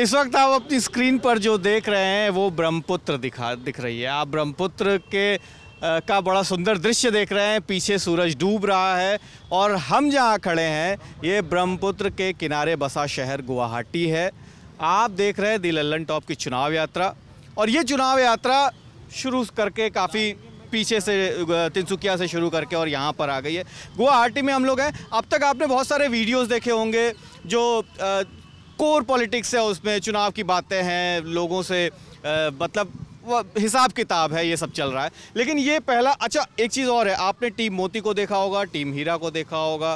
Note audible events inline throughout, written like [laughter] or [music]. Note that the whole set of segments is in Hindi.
इस वक्त आप अपनी स्क्रीन पर जो देख रहे हैं वो ब्रह्मपुत्र दिखा दिख रही है आप ब्रह्मपुत्र के आ, का बड़ा सुंदर दृश्य देख रहे हैं पीछे सूरज डूब रहा है और हम जहाँ खड़े हैं ये ब्रह्मपुत्र के किनारे बसा शहर गुवाहाटी है आप देख रहे हैं दिल्लन टॉप की चुनाव यात्रा और ये चुनाव यात्रा शुरू करके काफ़ी पीछे से तिनसुकिया से शुरू करके और यहाँ पर आ गई है गुवाहाटी में हम लोग हैं अब तक आपने बहुत सारे वीडियोस देखे होंगे जो कोर पॉलिटिक्स है उसमें चुनाव की बातें हैं लोगों से आ, मतलब हिसाब किताब है ये सब चल रहा है लेकिन ये पहला अच्छा एक चीज़ और है आपने टीम मोती को देखा होगा टीम हीरा को देखा होगा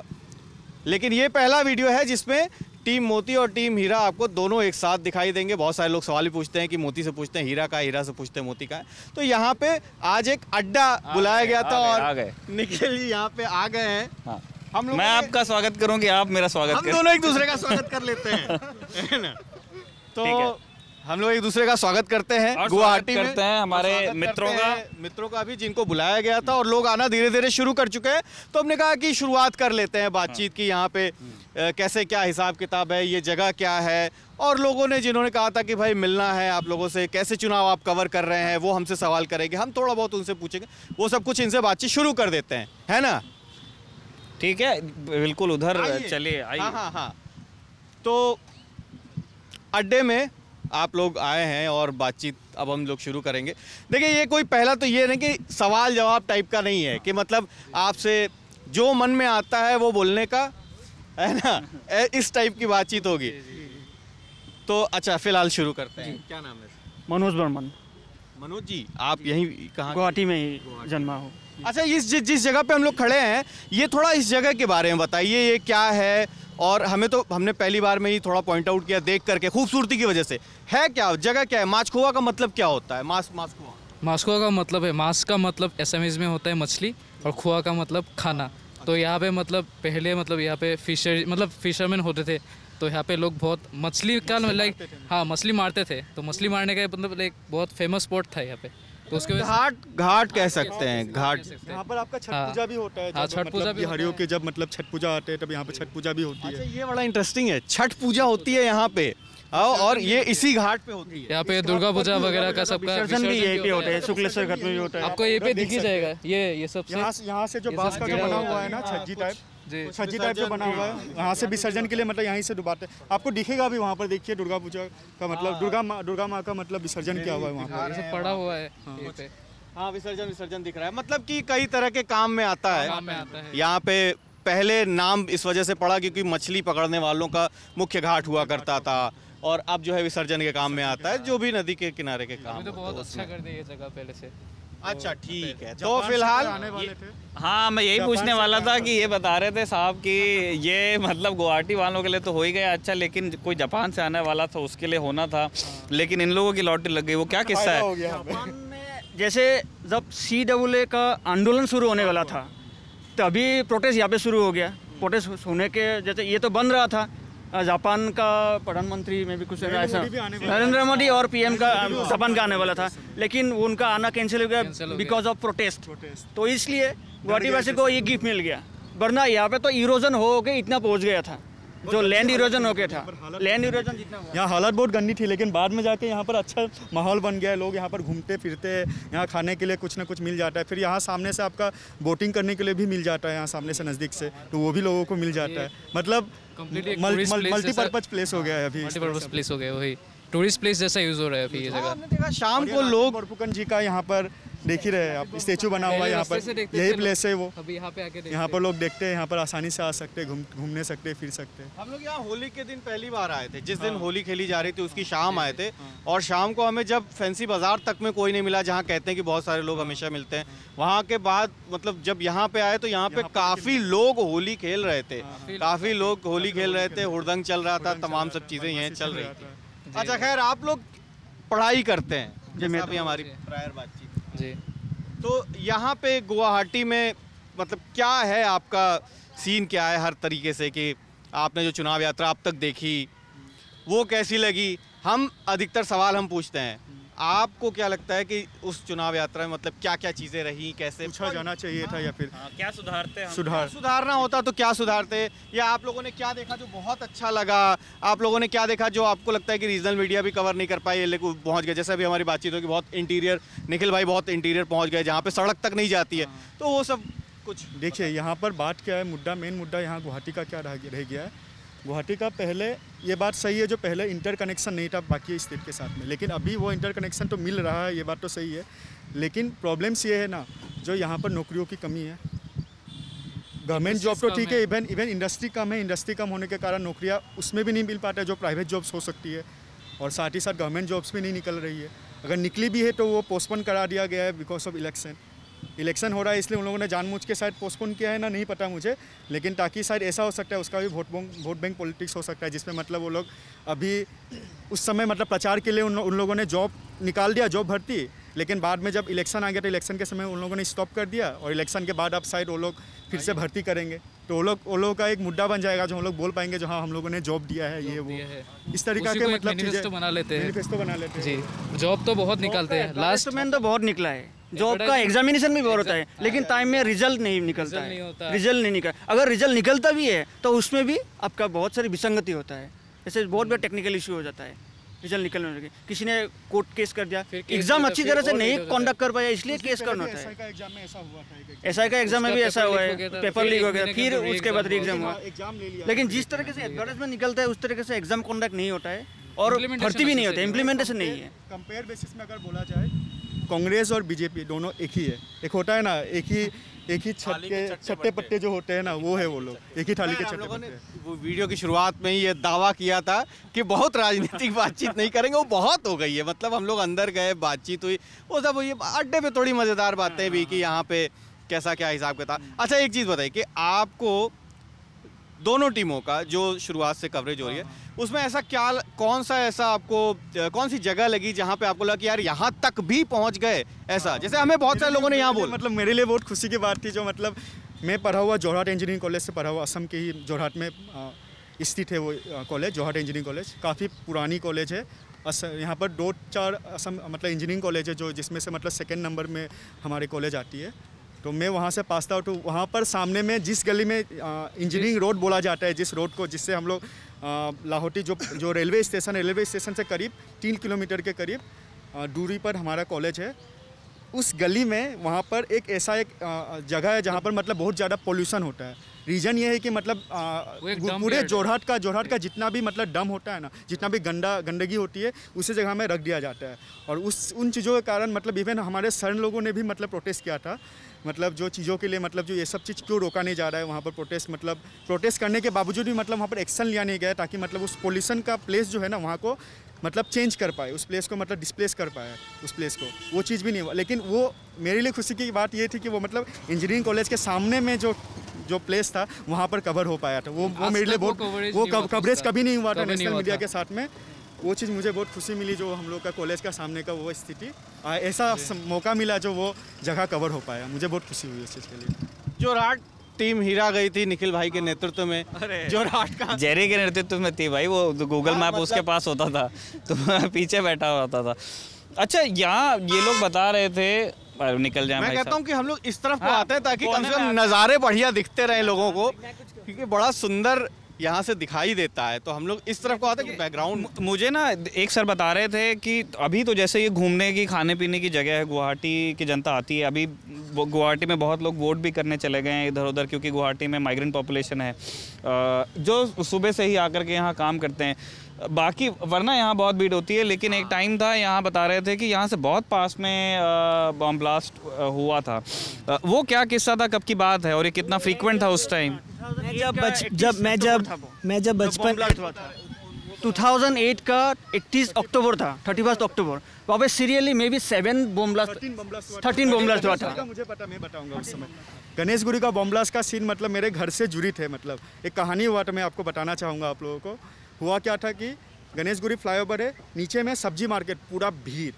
लेकिन ये पहला वीडियो है जिसमें टीम मोती और टीम हीरा आपको दोनों एक साथ दिखाई देंगे बहुत सारे लोग सवाल भी पूछते हैं कि मोती से पूछते हैं हीरा का हीरा से पूछते हैं मोती का है। तो यहाँ पे आज एक अड्डा बुलाया गया था और निखिल जी यहाँ पे आ गए हैं हाँ। हम मैं आपका स्वागत करूंगी आप मेरा स्वागत हम दोनों एक दूसरे का स्वागत कर लेते हैं [laughs] तो हम लोग एक दूसरे का स्वागत करते हैं गुवाहाटी करते हैं हमारे मित्रों का मित्रों का भी जिनको बुलाया गया था और लोग आना धीरे धीरे शुरू कर चुके हैं तो हमने कहा कि शुरुआत कर लेते हैं बातचीत हाँ। की यहाँ पे कैसे क्या हिसाब किताब है ये जगह क्या है और लोगों ने जिन्होंने कहा था कि भाई मिलना है आप लोगों से कैसे चुनाव आप कवर कर रहे हैं वो हमसे सवाल करेंगे हम थोड़ा बहुत उनसे पूछेंगे वो सब कुछ इनसे बातचीत शुरू कर देते हैं है ना ठीक है बिल्कुल उधर चलिए आइए हाँ, हाँ हाँ तो अड्डे में आप लोग आए हैं और बातचीत अब हम लोग शुरू करेंगे देखिए ये कोई पहला तो ये नहीं कि सवाल जवाब टाइप का नहीं है कि मतलब आपसे जो मन में आता है वो बोलने का है ना इस टाइप की बातचीत होगी तो अच्छा फिलहाल शुरू करते हैं क्या नाम है मनोज बर्मन मनोज जी आप यहीं कहाँ गुवाहाटी में ही जन्मा हो अच्छा इस जि, जिस जगह पे हम लोग खड़े हैं ये थोड़ा इस जगह के बारे में बताइए ये क्या है और हमें तो हमने पहली बार में ही थोड़ा पॉइंट आउट किया देख करके खूबसूरती की वजह से है क्या जगह क्या है माछकुआ का मतलब क्या होता है मास मासकुआ मासकुआ का मतलब है मांस का मतलब एस में होता है मछली और खुआ का मतलब खाना तो अच्छा। यहाँ पे मतलब पहले मतलब यहाँ पे फिशर मतलब फिशरमैन होते थे तो यहाँ पे लोग बहुत मछली का लाइक हाँ मछली मारते थे तो मछली मारने का मतलब एक बहुत फेमस स्पॉट था यहाँ पे तो उसके घाट घाट कह सकते हैं हाँ, घाट यहाँ पर आपका छठ हाँ। पूजा भी होता है हाँ, छठ मतलब पूजा भी हरियो के जब मतलब छठ पूजा आते हैं तब यहाँ पे छठ पूजा भी होती अच्छा, है ये बड़ा इंटरेस्टिंग है छठ पूजा होती है यहाँ पे अच्छा, आओ और ये इसी घाट पे होती है यहाँ पे दुर्गा पूजा वगैरह का सबका विसर्जन भी यही पे होता है शुक्लेश्वर घाट में भी होता है आपको ये पे दिख ही जाएगा ये ये सब यहाँ से जो बांस का बना हुआ है ना छज्जी टाइप छज्जी टाइप का बना हुआ है वहाँ से विसर्जन के लिए मतलब यहीं से डुबाते हैं आपको दिखेगा भी वहाँ पर देखिए दुर्गा पूजा का मतलब हाँ। दुर्गा माँ दुर्गा माँ का मतलब विसर्जन किया हुआ है वहाँ पर पड़ा हुआ है हाँ।, हाँ विसर्जन विसर्जन दिख रहा है मतलब कि कई तरह के काम में आता है काम में आता है यहाँ पे पहले नाम इस वजह से पड़ा क्योंकि मछली पकड़ने वालों का मुख्य घाट हुआ करता था और अब जो है विसर्जन के काम में आता है जो भी नदी के किनारे के तो काम तो बहुत अच्छा कर दिया जगह पहले से अच्छा तो ठीक है तो फिलहाल हाँ मैं यही पूछने वाला था कि ये बता रहे थे साहब कि ये मतलब गुवाहाटी वालों के लिए तो हो ही गया अच्छा लेकिन कोई जापान से आने वाला था उसके लिए होना था लेकिन इन लोगों की लॉटरी लग गई वो क्या किस्सा है जैसे जब सी डब्ल्यू का आंदोलन शुरू होने वाला था तभी प्रोटेस्ट यहाँ पे शुरू हो गया प्रोटेस्ट होने के जैसे ये तो बन रहा था जापान का प्रधानमंत्री में भी कुछ ऐसा नरेंद्र मोदी और पीएम का जापान का आने वाला था लेकिन उनका आना कैंसिल हो गया बिकॉज ऑफ प्रोटेस्ट तो इसलिए गुवाहाटी वासी को ये गिफ्ट मिल गया वरना यहाँ पे तो इरोजन हो के इतना पहुँच गया था जो लैंड इरोजन होके था लैंड इरोजन जितना यहाँ हालत बहुत गंदी थी लेकिन बाद में जाके यहाँ पर अच्छा माहौल बन गया है लोग यहाँ पर घूमते फिरते हैं यहाँ खाने के लिए कुछ ना कुछ मिल जाता है फिर यहाँ सामने से आपका बोटिंग करने के लिए भी मिल जाता है यहाँ सामने से नज़दीक से तो वो भी लोगों को मिल जाता है मतलब मल्टीपर्पज़ प्लेस हो गया है अभी मल्टीपर्पज़ प्लेस हो गया वही टूरिस्ट प्लेस जैसा यूज़ हो रहा है अभी ये जगह हाँ, मतलब शाम को लोग बरपुकन जी का यहाँ पर देख ही रहे हैं आप स्टेचू बना हुआ है यहाँ पर यही प्लेस है वो अभी यहाँ पे आके यहाँ पर लोग देखते हैं यहाँ पर आसानी से आ सकते घूम घूमने सकते फिर सकते हैं हम लोग यहाँ होली के दिन पहली बार आए थे जिस दिन हाँ। होली खेली जा रही थी उसकी हाँ, शाम आए थे हाँ। और शाम को हमें जब फैंसी बाजार तक में कोई नहीं मिला जहाँ कहते हैं कि बहुत सारे लोग हमेशा मिलते हैं वहाँ के बाद मतलब जब यहाँ पे आए तो यहाँ पे काफ़ी लोग होली खेल रहे थे काफ़ी लोग होली खेल रहे थे हुड़दंग चल रहा था तमाम सब चीज़ें यहाँ चल रही थी अच्छा खैर आप लोग पढ़ाई करते हैं जैसा हमारी प्रायर बातचीत जी तो यहाँ पे गुवाहाटी में मतलब क्या है आपका सीन क्या है हर तरीके से कि आपने जो चुनाव यात्रा अब तक देखी वो कैसी लगी हम अधिकतर सवाल हम पूछते हैं आपको क्या लगता है कि उस चुनाव यात्रा में मतलब क्या क्या चीज़ें रही कैसे पूछा जाना चाहिए हाँ, था या फिर हाँ, क्या सुधारते हैं सुधार सुधारना होता तो क्या सुधारते या आप लोगों ने क्या देखा जो बहुत अच्छा लगा आप लोगों ने क्या देखा जो आपको लगता है कि रीजनल मीडिया भी कवर नहीं कर पाई लेकिन पहुँच गए जैसे अभी हमारी बातचीत होगी बहुत इंटीरियर निखिल भाई बहुत इंटीरियर पहुँच गए जहाँ पर सड़क तक नहीं जाती है हाँ। तो वो सब कुछ देखिए यहाँ पर बात क्या है मुद्दा मेन मुद्दा यहाँ गुवाहाटी का क्या रह गया है गुवाहाटी का पहले ये बात सही है जो पहले इंटर कनेक्शन नहीं था बाकी स्टेट के साथ में लेकिन अभी वो इंटर कनेक्शन तो मिल रहा है ये बात तो सही है लेकिन प्रॉब्लम्स ये है ना जो यहाँ पर नौकरियों की कमी है गवर्नमेंट जॉब तो ठीक है इवन इवन इंडस्ट्री कम है इंडस्ट्री कम होने के कारण नौकरियाँ उसमें भी नहीं मिल पाता जो प्राइवेट जॉब्स हो सकती है और साथ ही साथ गवर्नमेंट जॉब्स भी नहीं निकल रही है अगर निकली भी है तो वो पोस्टपोन करा दिया गया है बिकॉज ऑफ इलेक्शन इलेक्शन हो रहा है इसलिए उन लोगों ने जानबूझ के शायद पोस्टपोन किया है ना नहीं पता मुझे लेकिन ताकि शायद ऐसा हो सकता है उसका भी vote bank vote bank politics हो सकता है जिसमें मतलब वो लोग अभी उस समय मतलब प्रचार के लिए उन, उन लोगों ने जॉब निकाल दिया जॉब भर्ती लेकिन बाद में जब इलेक्शन आ गया तो इलेक्शन के समय उन लोगों ने स्टॉप कर दिया और इलेक्शन के बाद अब शायद वो लोग फिर से भर्ती करेंगे तो वो लोग वो लोग का एक मुद्दा बन जाएगा जो हम लोग बोल पाएंगे जो हाँ हम लोगों ने जॉब दिया है ये वो इस तरीका के मतलब बना लेते हैं बना लेते हैं जी जॉब तो बहुत निकालते हैं लास्ट तो मैन तो बहुत निकला है जॉब का एग्जामिनेशन भी बहुत होता है लेकिन टाइम हाँ, में रिजल्ट हाँ, नहीं निकलता है रिजल्ट नहीं निकल अगर रिजल्ट निकलता भी है तो उसमें भी आपका बहुत सारी विसंगति होता है जैसे बहुत बड़ा टेक्निकल इश्यू हो जाता है रिजल्ट निकलने लगे किसी ने कोर्ट केस कर दिया एग्जाम अच्छी तरह से नहीं कंडक्ट कर पाया इसलिए केस करना होता है एस आई का एग्जाम में भी ऐसा हुआ है पेपर लीक हो गया फिर उसके बाद एग्जाम हुआ लेकिन जिस तरीके से एडवर्टाइजमेंट निकलता है उस तरीके से एग्जाम कंडक्ट नहीं होता है और भर्ती भी नहीं होता है इम्प्लीमेंटेशन नहीं है कंपेयर बेसिस में अगर बोला जाए कांग्रेस और बीजेपी दोनों एक ही है एक होता है ना एक ही एक ही छत के छट्टे पट्टे जो होते हैं ना वो है वो लोग एक ही थाली के छट्टे वो वीडियो की शुरुआत में ही ये दावा किया था कि बहुत राजनीतिक [laughs] बातचीत नहीं करेंगे वो बहुत हो गई है मतलब हम लोग अंदर गए बातचीत हुई वो सब ये अड्डे पे थोड़ी मज़ेदार बातें भी हाँ। कि यहाँ पे कैसा क्या हिसाब का था अच्छा एक चीज़ बताइए कि आपको दोनों टीमों का जो शुरुआत से कवरेज हो रही है हाँ। उसमें ऐसा क्या कौन सा ऐसा आपको कौन सी जगह लगी जहाँ पे आपको लगा कि यार यहाँ तक भी पहुँच गए ऐसा हाँ, जैसे हमें बहुत सारे लोगों ने यहाँ बोला मतलब मेरे लिए बहुत खुशी की बात थी जो मतलब मैं पढ़ा हुआ जोहराट इंजीनियरिंग कॉलेज से पढ़ा हुआ असम के ही जोरहाट में स्थित है वो कॉलेज जोरहाट इंजीनियरिंग कॉलेज काफ़ी पुरानी कॉलेज है अस यहाँ पर दो चार असम मतलब इंजीनियरिंग कॉलेज है जो जिसमें से मतलब सेकेंड नंबर में हमारे कॉलेज आती है तो मैं वहाँ से पास्ता आउट हूँ वहाँ पर सामने में जिस गली में इंजीनियरिंग रोड बोला जाता है जिस रोड को जिससे हम लोग लाहौटी जो जो रेलवे स्टेशन रेलवे स्टेशन से करीब तीन किलोमीटर के करीब दूरी पर हमारा कॉलेज है उस गली में वहाँ पर एक ऐसा एक जगह है जहाँ पर मतलब बहुत ज़्यादा पोल्यूशन होता है रीज़न ये है कि मतलब पूरे जोरहाट का जोरहाट का जितना भी मतलब डम होता है ना जितना भी गंदा गंदगी होती है उसी जगह में रख दिया जाता है और उस उन चीज़ों के कारण मतलब इवन हमारे सर्ण लोगों ने भी मतलब प्रोटेस्ट किया था मतलब जो चीज़ों के लिए मतलब जो ये सब चीज़ क्यों रोका नहीं जा रहा है वहाँ पर प्रोटेस्ट मतलब प्रोटेस्ट करने के बावजूद भी मतलब वहाँ पर एक्शन लिया नहीं गया ताकि मतलब उस पोल्यूशन का प्लेस जो है ना वहाँ को मतलब चेंज कर पाए उस प्लेस को मतलब डिस्प्लेस कर पाए उस प्लेस को वो चीज़ भी नहीं हुआ लेकिन वो मेरे लिए खुशी की बात ये थी कि वो मतलब इंजीनियरिंग कॉलेज के सामने में जो जो प्लेस था वहाँ पर कवर हो पाया था वो वो मेरे लिए बहुत वो कवरेज कभी नहीं हुआ था नेशनल मीडिया के साथ में वो चीज़ मुझे बहुत खुशी मिली जो हम लोग का कॉलेज का सामने का वो स्थिति ऐसा मौका मिला जो वो जगह कवर हो पाया मुझे बहुत खुशी हुई उस चीज़ के लिए जो राट टीम हीरा गई थी निखिल भाई के नेतृत्व में जो राट का जेरी के नेतृत्व में थी भाई वो गूगल मैप हाँ, उसके मतलब- पास होता था [laughs] तो पीछे बैठा होता था अच्छा यहाँ ये लोग बता रहे थे निकल जाए मैं कहता हूँ कि हम लोग इस तरफ हाँ, को आते हैं ताकि कम से कम नज़ारे बढ़िया दिखते रहे लोगों को क्योंकि बड़ा सुंदर यहाँ से दिखाई देता है तो हम लोग इस तरफ को आते हैं बैकग्राउंड मुझे ना एक सर बता रहे थे कि अभी तो जैसे ये घूमने की खाने पीने की जगह है गुवाहाटी की जनता आती है अभी गुवाहाटी में बहुत लोग वोट भी करने चले गए हैं इधर उधर क्योंकि गुवाहाटी में माइग्रेंट पॉपुलेशन है जो सुबह से ही आकर के यहाँ काम करते हैं बाकी वरना यहाँ बहुत भीड़ होती है लेकिन एक टाइम हाँ। था यहाँ बता रहे थे कि यहाँ से बहुत पास में बॉम्ब ब्लास्ट हुआ था वो क्या किस्सा था कब की बात है और ये कितना फ्रीक्वेंट था उस टाइम जब बच जब मैं जब मैं जब बचपन टू थाउजेंड एट का इकतीस अक्टूबर था थर्टी फर्स्ट अक्टूबर वहाँ पे serially may be seven bomb blast thirteen bomb blast हुआ था मुझे पता मैं बताऊंगा उस समय गणेश गुरी का बॉम्बलास्ट का सीन मतलब मेरे घर से जुड़ी थे मतलब एक कहानी हुआ था मैं आपको बताना चाहूँगा आप लोगों को हुआ क्या था कि गणेशगुरी फ्लाईओवर है नीचे में सब्जी मार्केट पूरा भीड़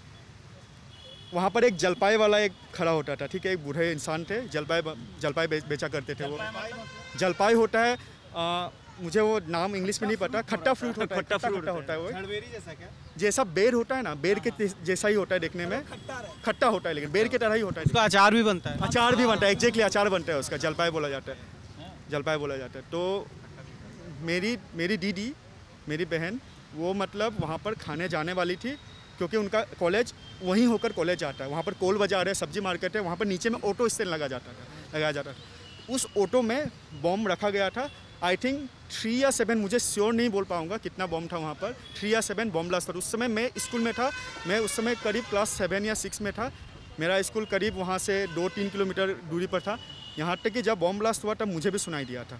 वहाँ पर एक जलपाई वाला एक खड़ा होता था ठीक है एक बूढ़े इंसान थे जलपाई जलपाई बे, बेचा करते थे वो जलपाई होता है आ, मुझे वो नाम इंग्लिश में नहीं पता खट्टा फ्रूट होता है खट्टा फ्रूट होता है वो जैसा जैसा बेर होता है ना बेर के जैसा ही होता है देखने में खट्टा होता है लेकिन बेर की तरह ही होता है उसका अचार भी बनता है अचार भी बनता है एग्जैक्टली अचार बनता है उसका जलपाई बोला जाता है जलपाई बोला जाता है तो मेरी मेरी दीदी मेरी बहन वो मतलब वहाँ पर खाने जाने वाली थी क्योंकि उनका कॉलेज वहीं होकर कॉलेज जाता है वहाँ पर कोल बाजार है सब्जी मार्केट है वहाँ पर नीचे में ऑटो स्टैंड लगा जाता था लगाया जाता था उस ऑटो में बॉम्ब रखा गया था आई थिंक थ्री या सेवन मुझे श्योर नहीं बोल पाऊँगा कितना बॉम्ब था वहाँ पर थ्री या सेवन बॉम्ब ब्लास्ट था उस समय मैं स्कूल में था मैं उस समय करीब क्लास सेवन या सिक्स में था मेरा स्कूल करीब वहाँ से दो तीन किलोमीटर दूरी पर था यहाँ तक कि जब बॉम्ब ब्लास्ट हुआ तब मुझे भी सुनाई दिया था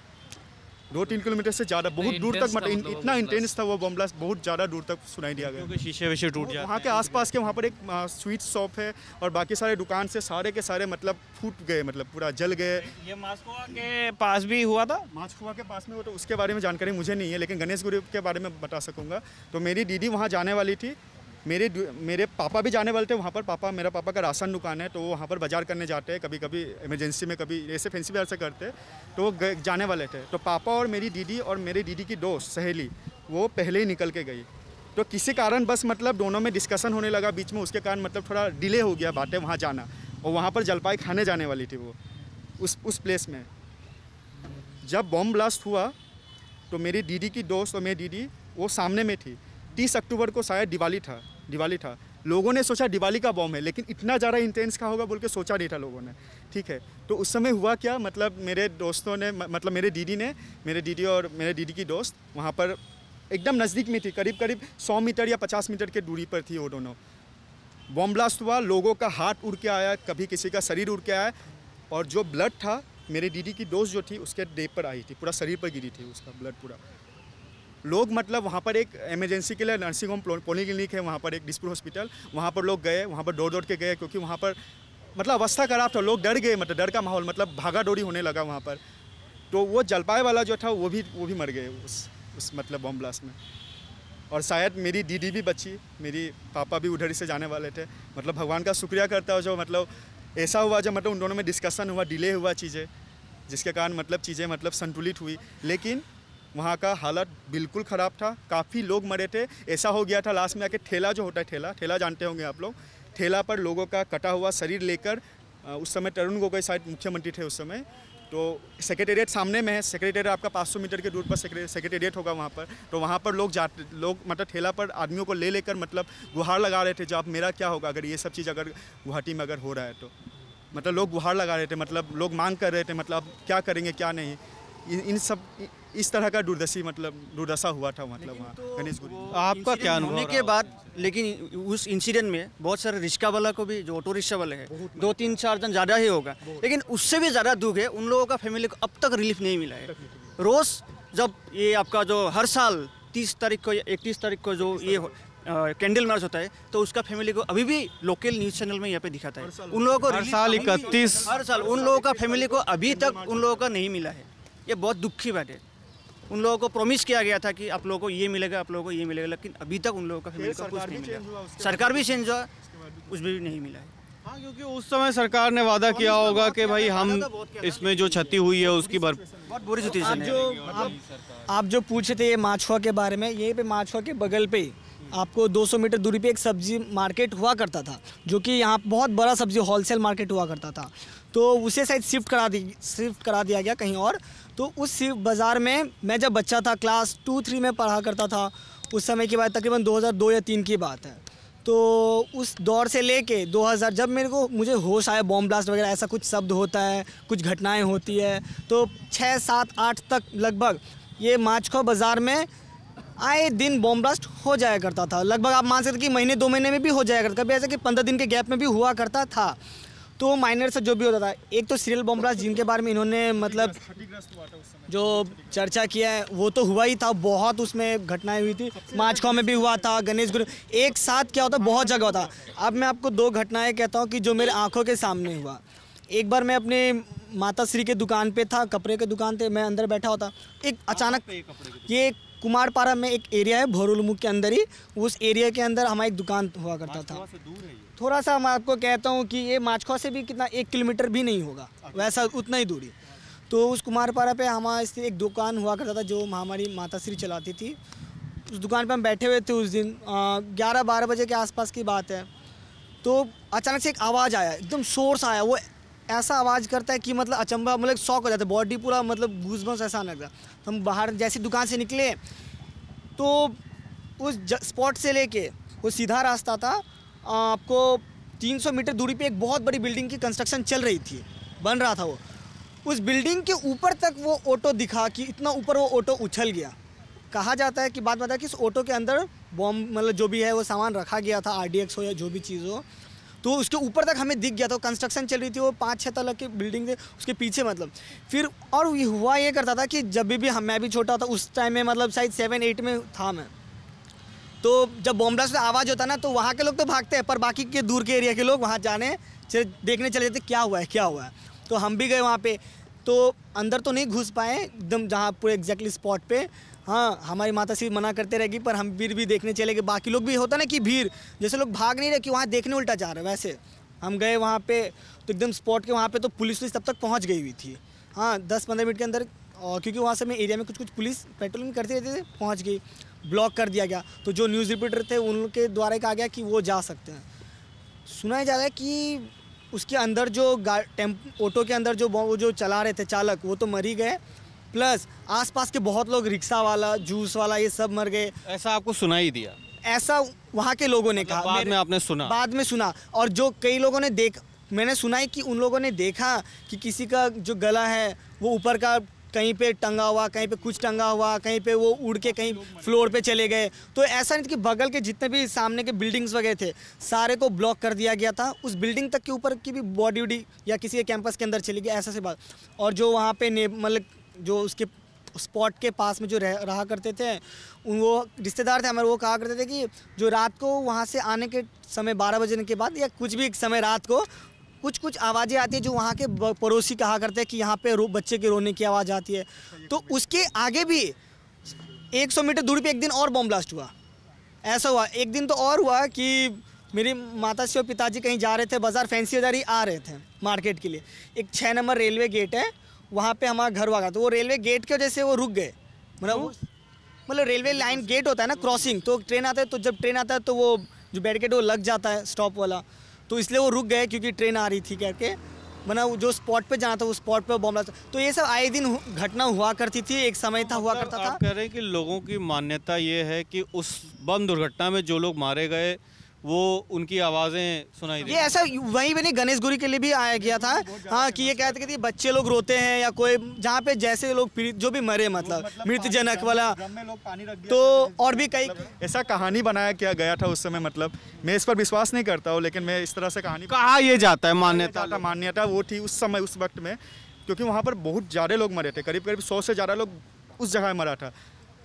दो तीन किलोमीटर से ज़्यादा बहुत दूर तक मतलब इन, मतलब इतना इंटेंस था वो बम ब्लास्ट बहुत ज़्यादा दूर तक सुनाई दिया गया क्योंकि शीशे वीशे टूट जाए वहाँ के आसपास के वहाँ पर एक स्वीट शॉप है और बाकी सारे दुकान से सारे के सारे मतलब फूट गए मतलब पूरा जल गए ये मास्कुआ के पास भी हुआ था मास्कुआ के पास में वो तो उसके बारे में जानकारी मुझे नहीं है लेकिन गणेश गुरु के बारे में बता सकूँगा तो मेरी दीदी वहाँ जाने वाली थी मेरे मेरे पापा भी जाने वाले थे वहाँ पर पापा मेरा पापा का राशन दुकान है तो वो वहाँ पर बाजार करने जाते हैं कभी कभी इमरजेंसी में कभी ऐसे फैंसी बाजार से करते तो वो जाने वाले थे तो पापा और मेरी दीदी और मेरी दीदी की दोस्त सहेली वो पहले ही निकल के गई तो किसी कारण बस मतलब दोनों में डिस्कशन होने लगा बीच में उसके कारण मतलब थोड़ा डिले हो गया बातें वहाँ जाना और वहाँ पर जलपाई खाने जाने वाली थी वो उस उस प्लेस में जब बॉम्ब ब्लास्ट हुआ तो मेरी दीदी की दोस्त और मेरी दीदी वो सामने में थी तीस अक्टूबर को शायद दिवाली था दिवाली था लोगों ने सोचा दिवाली का बॉम्ब है लेकिन इतना ज़्यादा इंटेंस का होगा बोल के सोचा नहीं था लोगों ने ठीक है तो उस समय हुआ क्या मतलब मेरे दोस्तों ने मतलब मेरे दीदी ने मेरे दीदी और मेरे दीदी की दोस्त वहाँ पर एकदम नज़दीक में थी करीब करीब सौ मीटर या पचास मीटर के दूरी पर थी वो दोनों बॉम्ब ब्लास्ट हुआ लोगों का हाथ उड़ के आया कभी किसी का शरीर उड़ के आया और जो ब्लड था मेरे दीदी की दोस्त जो थी उसके डेप पर आई थी पूरा शरीर पर गिरी थी उसका ब्लड पूरा लोग मतलब वहाँ पर एक एमरजेंसी के लिए नर्सिंग होम पोली क्लिनिक है वहाँ पर एक डिस्पुर हॉस्पिटल वहाँ पर लोग गए वहाँ पर दौड़ दौड़ के गए क्योंकि वहाँ पर मतलब अवस्था खराब था लोग डर गए मतलब डर का माहौल मतलब भागा डोरी होने लगा वहाँ पर तो वो जलपाए वाला जो था वो भी वो भी मर गए उस उस मतलब बॉम ब्लास्ट में और शायद मेरी दीदी भी बची मेरी पापा भी उधर से जाने वाले थे मतलब भगवान का शुक्रिया करता हूँ जो मतलब ऐसा हुआ जो मतलब उन दोनों में डिस्कशन हुआ डिले हुआ चीज़ें जिसके कारण मतलब चीज़ें मतलब संतुलित हुई लेकिन वहाँ का हालत बिल्कुल ख़राब था काफ़ी लोग मरे थे ऐसा हो गया था लास्ट में आके ठेला जो होता है ठेला ठेला जानते होंगे आप लोग ठेला पर लोगों का कटा हुआ शरीर लेकर उस समय तरुण गोगोई शायद मुख्यमंत्री थे उस समय तो सेक्रेटेरिएट सामने में है सेक्रेटेरिएट आपका 500 मीटर के दूर पर सेक्रेटेरिएट होगा वहाँ पर तो वहाँ पर लोग जाते लोग मतलब ठेला पर आदमियों को ले लेकर मतलब गुहार लगा रहे थे जो आप मेरा क्या होगा अगर ये सब चीज़ अगर गुवाहाटी में अगर हो रहा है तो मतलब लोग गुहार लगा रहे थे मतलब लोग मांग कर रहे थे मतलब क्या करेंगे क्या नहीं इन सब इस तरह का दुर्दशी मतलब दुर्दशा हुआ था मतलब वहाँ तो गणेश गुरु आपका क्या होने के बाद लेकिन उस इंसिडेंट में बहुत सारे रिक्शा वाला को भी जो ऑटो रिक्शा वाले हैं दो मतलब तीन चार जन ज़्यादा ही होगा लेकिन उससे भी ज़्यादा दुख है उन लोगों का फैमिली को अब तक रिलीफ नहीं मिला है रोज़ जब ये आपका जो हर साल तीस तारीख को या इकतीस तारीख को जो ये कैंडल मार्च होता है तो उसका फैमिली को अभी भी लोकल न्यूज चैनल में यहाँ पे दिखाता है उन लोगों को हर साल इकतीस हर साल उन लोगों का फैमिली को अभी तक उन लोगों का नहीं मिला है ये बहुत दुखी बात है उन लोगों को प्रॉमिस किया गया था कि आप लोगों को ये मिलेगा आप लोगों को ये मिलेगा लेकिन अभी तक उन लोगों का फैमिली का कुछ नहीं मिला सरकार भी चेंज हुआ कुछ भी नहीं मिला है हाँ क्योंकि उस समय सरकार ने वादा किया होगा कि भाई हम इसमें जो क्षति हुई है उसकी भर बहुत बुरी क्षति आप जो आप, आप जो पूछे थे ये माछुआ के बारे में यही पे माछुआ के बगल पे आपको 200 मीटर दूरी पे एक सब्ज़ी मार्केट हुआ करता था जो कि यहाँ बहुत बड़ा सब्ज़ी होलसेल मार्केट हुआ करता था तो उसे शायद शिफ्ट करा दी शिफ्ट करा दिया गया कहीं और तो उस बाज़ार में मैं जब बच्चा था क्लास टू थ्री में पढ़ा करता था उस समय की बात तकरीबन 2002 या तीन की बात है तो उस दौर से लेके 2000 जब मेरे को मुझे होश आया बॉम्ब ब्लास्ट वगैरह ऐसा कुछ शब्द होता है कुछ घटनाएं होती है तो छः सात आठ तक लगभग ये माचखो बाज़ार में आए दिन बॉम ब्लास्ट हो जाया करता था लगभग आप मान सकते कि महीने दो महीने में भी हो जाया करता कभी ऐसा कि पंद्रह दिन के गैप में भी हुआ करता था तो माइनर से जो भी होता था एक तो सीरियल बॉम ब्लास्ट जिनके बारे में इन्होंने मतलब जो चर्चा किया है वो तो हुआ ही था बहुत उसमें घटनाएं हुई थी माचखा में भी हुआ था गणेश गुरु एक साथ क्या होता बहुत जगह होता अब मैं आपको दो घटनाएं कहता हूँ कि जो मेरे आँखों के सामने हुआ एक बार मैं अपने माता श्री के दुकान पे था कपड़े के दुकान पे मैं अंदर बैठा होता एक अचानक ये कुमारपारा में एक एरिया है भोरुलमुख के अंदर ही उस एरिया के अंदर हमारा एक दुकान हुआ करता था थोड़ा सा मैं आपको कहता हूँ कि ये माछखा से भी कितना एक किलोमीटर भी नहीं होगा वैसा उतना ही दूरी तो उस कुमारपारा पे हमारे से एक दुकान हुआ करता था जो हमारी माता श्री चलाती थी उस दुकान पे हम बैठे हुए थे उस दिन ग्यारह बारह बजे के आसपास की बात है तो अचानक से एक आवाज़ आया एकदम शोर सा आया वो ऐसा आवाज़ करता है कि मतलब अचंबा मतलब शौक हो जाता है बॉडी पूरा मतलब घूस बस ऐसा आने लगता तो हम बाहर जैसे दुकान से निकले तो उस स्पॉट से लेके वो सीधा रास्ता था आपको 300 मीटर दूरी पे एक बहुत बड़ी बिल्डिंग की कंस्ट्रक्शन चल रही थी बन रहा था वो उस बिल्डिंग के ऊपर तक वो ऑटो दिखा कि इतना ऊपर वो ऑटो उछल गया कहा जाता है कि बात बताया कि उस ऑटो के अंदर बॉम्ब मतलब जो भी है वो सामान रखा गया था आर हो या जो भी चीज़ हो तो उसके ऊपर तक हमें दिख गया था कंस्ट्रक्शन चल रही थी वो पाँच छः तला की बिल्डिंग थी उसके पीछे मतलब फिर और ये हुआ ये करता था कि जब भी हम मैं भी छोटा था उस टाइम में मतलब शायद सेवन एट में था मैं तो जब बॉम्ब्लास्ट में आवाज़ होता ना तो वहाँ के लोग तो भागते हैं पर बाकी के दूर के एरिया के लोग वहाँ जाने देखने चले जाते क्या हुआ है क्या हुआ है तो हम भी गए वहाँ पे तो अंदर तो नहीं घुस पाए एकदम जहाँ पूरे एग्जैक्टली स्पॉट पे हाँ हमारी माता श्री मना करते रहेगी पर हम भीड़ भी देखने चले गए बाकी लोग भी होता ना कि भीड़ जैसे लोग भाग नहीं रहे कि वहाँ देखने उल्टा जा रहे वैसे हम गए वहाँ पे तो एकदम स्पॉट के वहाँ पे तो पुलिस पुलिस तब तक पहुँच गई हुई थी हाँ दस पंद्रह मिनट के अंदर और क्योंकि वहाँ से मैं एरिया में कुछ कुछ पुलिस पेट्रोलिंग करते रहते थे पहुँच गई ब्लॉक कर दिया गया तो जो न्यूज़ रिपोर्टर थे उनके द्वारा कहा गया कि वो जा सकते हैं सुना जा रहा है कि उसके अंदर जो गा टेम्प ऑटो के अंदर जो वो जो चला रहे थे चालक वो तो मर ही गए प्लस आसपास के बहुत लोग रिक्शा वाला जूस वाला ये सब मर गए ऐसा आपको सुना ही दिया ऐसा वहाँ के लोगों ने मतलब कहा बाद में आपने सुना बाद में सुना और जो कई लोगों ने देख मैंने सुना है कि उन लोगों ने देखा कि किसी का जो गला है वो ऊपर का कहीं पे टंगा हुआ कहीं पे कुछ टंगा हुआ कहीं पे वो उड़ के कहीं फ्लोर पे चले गए तो ऐसा नहीं कि बगल के जितने भी सामने के बिल्डिंग्स वगैरह थे सारे को ब्लॉक कर दिया गया था उस बिल्डिंग तक के ऊपर की भी बॉडी उडी या किसी के कैंपस के अंदर चली गई ऐसा से बात और जो वहाँ पे मतलब जो उसके स्पॉट के पास में जो रह, रहा करते थे वो रिश्तेदार थे हमारे वो कहा करते थे कि जो रात को वहाँ से आने के समय बारह बजने के बाद या कुछ भी समय रात को कुछ कुछ आवाज़ें आती है जो वहाँ के पड़ोसी कहा करते हैं कि यहाँ पे रो बच्चे के रोने की आवाज़ आती है तो उसके आगे भी 100 मीटर दूरी पे एक दिन और बॉम ब्लास्ट हुआ ऐसा हुआ एक दिन तो और हुआ कि मेरी माता जी और पिताजी कहीं जा रहे थे बाज़ार फैंसी बाज़ार ही आ रहे थे मार्केट के लिए एक छः नंबर रेलवे गेट है वहाँ पे हमारा घर हुआ तो वो रेलवे गेट की वजह से वो रुक गए मतलब मतलब रेलवे लाइन गेट होता है ना क्रॉसिंग तो ट्रेन आता है तो जब ट्रेन आता है तो वो जो बैरिकेड वो लग जाता है स्टॉप वाला तो इसलिए वो रुक गए क्योंकि ट्रेन आ रही थी के मतलब जो स्पॉट पे जाना था उस स्पॉट पे बॉम्ब लगा तो ये सब आए दिन घटना हुआ करती थी एक समय था हुआ करता था कह रहे हैं कि लोगों की मान्यता ये है कि उस बम दुर्घटना में जो लोग मारे गए वो उनकी आवाज़ें सुनाई ये ऐसा वहीं नहीं गणेश गुरी के लिए भी आया गया था हाँ कि ये कहते थे बच्चे लोग रोते हैं या कोई जहाँ पे जैसे लोग जो भी मरे मतलब, मतलब मृतजनक वाला तो और भी कई मतलब ऐसा कहानी बनाया किया गया था उस समय मतलब मैं इस पर विश्वास नहीं करता हूँ लेकिन मैं इस तरह से कहानी कहा ये जाता है मान्यता मान्यता वो थी उस समय उस वक्त में क्योंकि वहाँ पर बहुत ज़्यादा लोग मरे थे करीब करीब सौ से ज़्यादा लोग उस जगह मरा था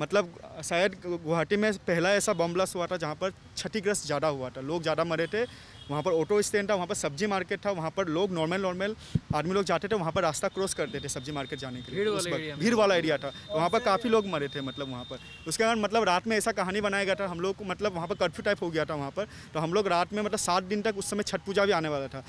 मतलब शायद गुवाहाटी में पहला ऐसा बम ब्लास्ट हुआ था जहाँ पर क्षतिग्रस्त ज़्यादा हुआ था लोग ज़्यादा मरे थे वहाँ पर ऑटो स्टैंड था वहाँ पर सब्जी मार्केट था वहाँ पर लोग नॉर्मल नॉर्मल आदमी लोग जाते थे वहाँ पर रास्ता क्रॉस करते थे सब्जी मार्केट जाने के लिए उस पर भीड़ वाला एरिया था तो वहाँ पर काफ़ी लोग मरे थे मतलब वहाँ पर उसके कारण मतलब रात में ऐसा कहानी बनाया गया था हम लोग मतलब वहाँ पर कर्फ्यू टाइप हो गया था वहाँ पर तो हम लोग रात में मतलब सात दिन तक उस समय छठ पूजा भी आने वाला था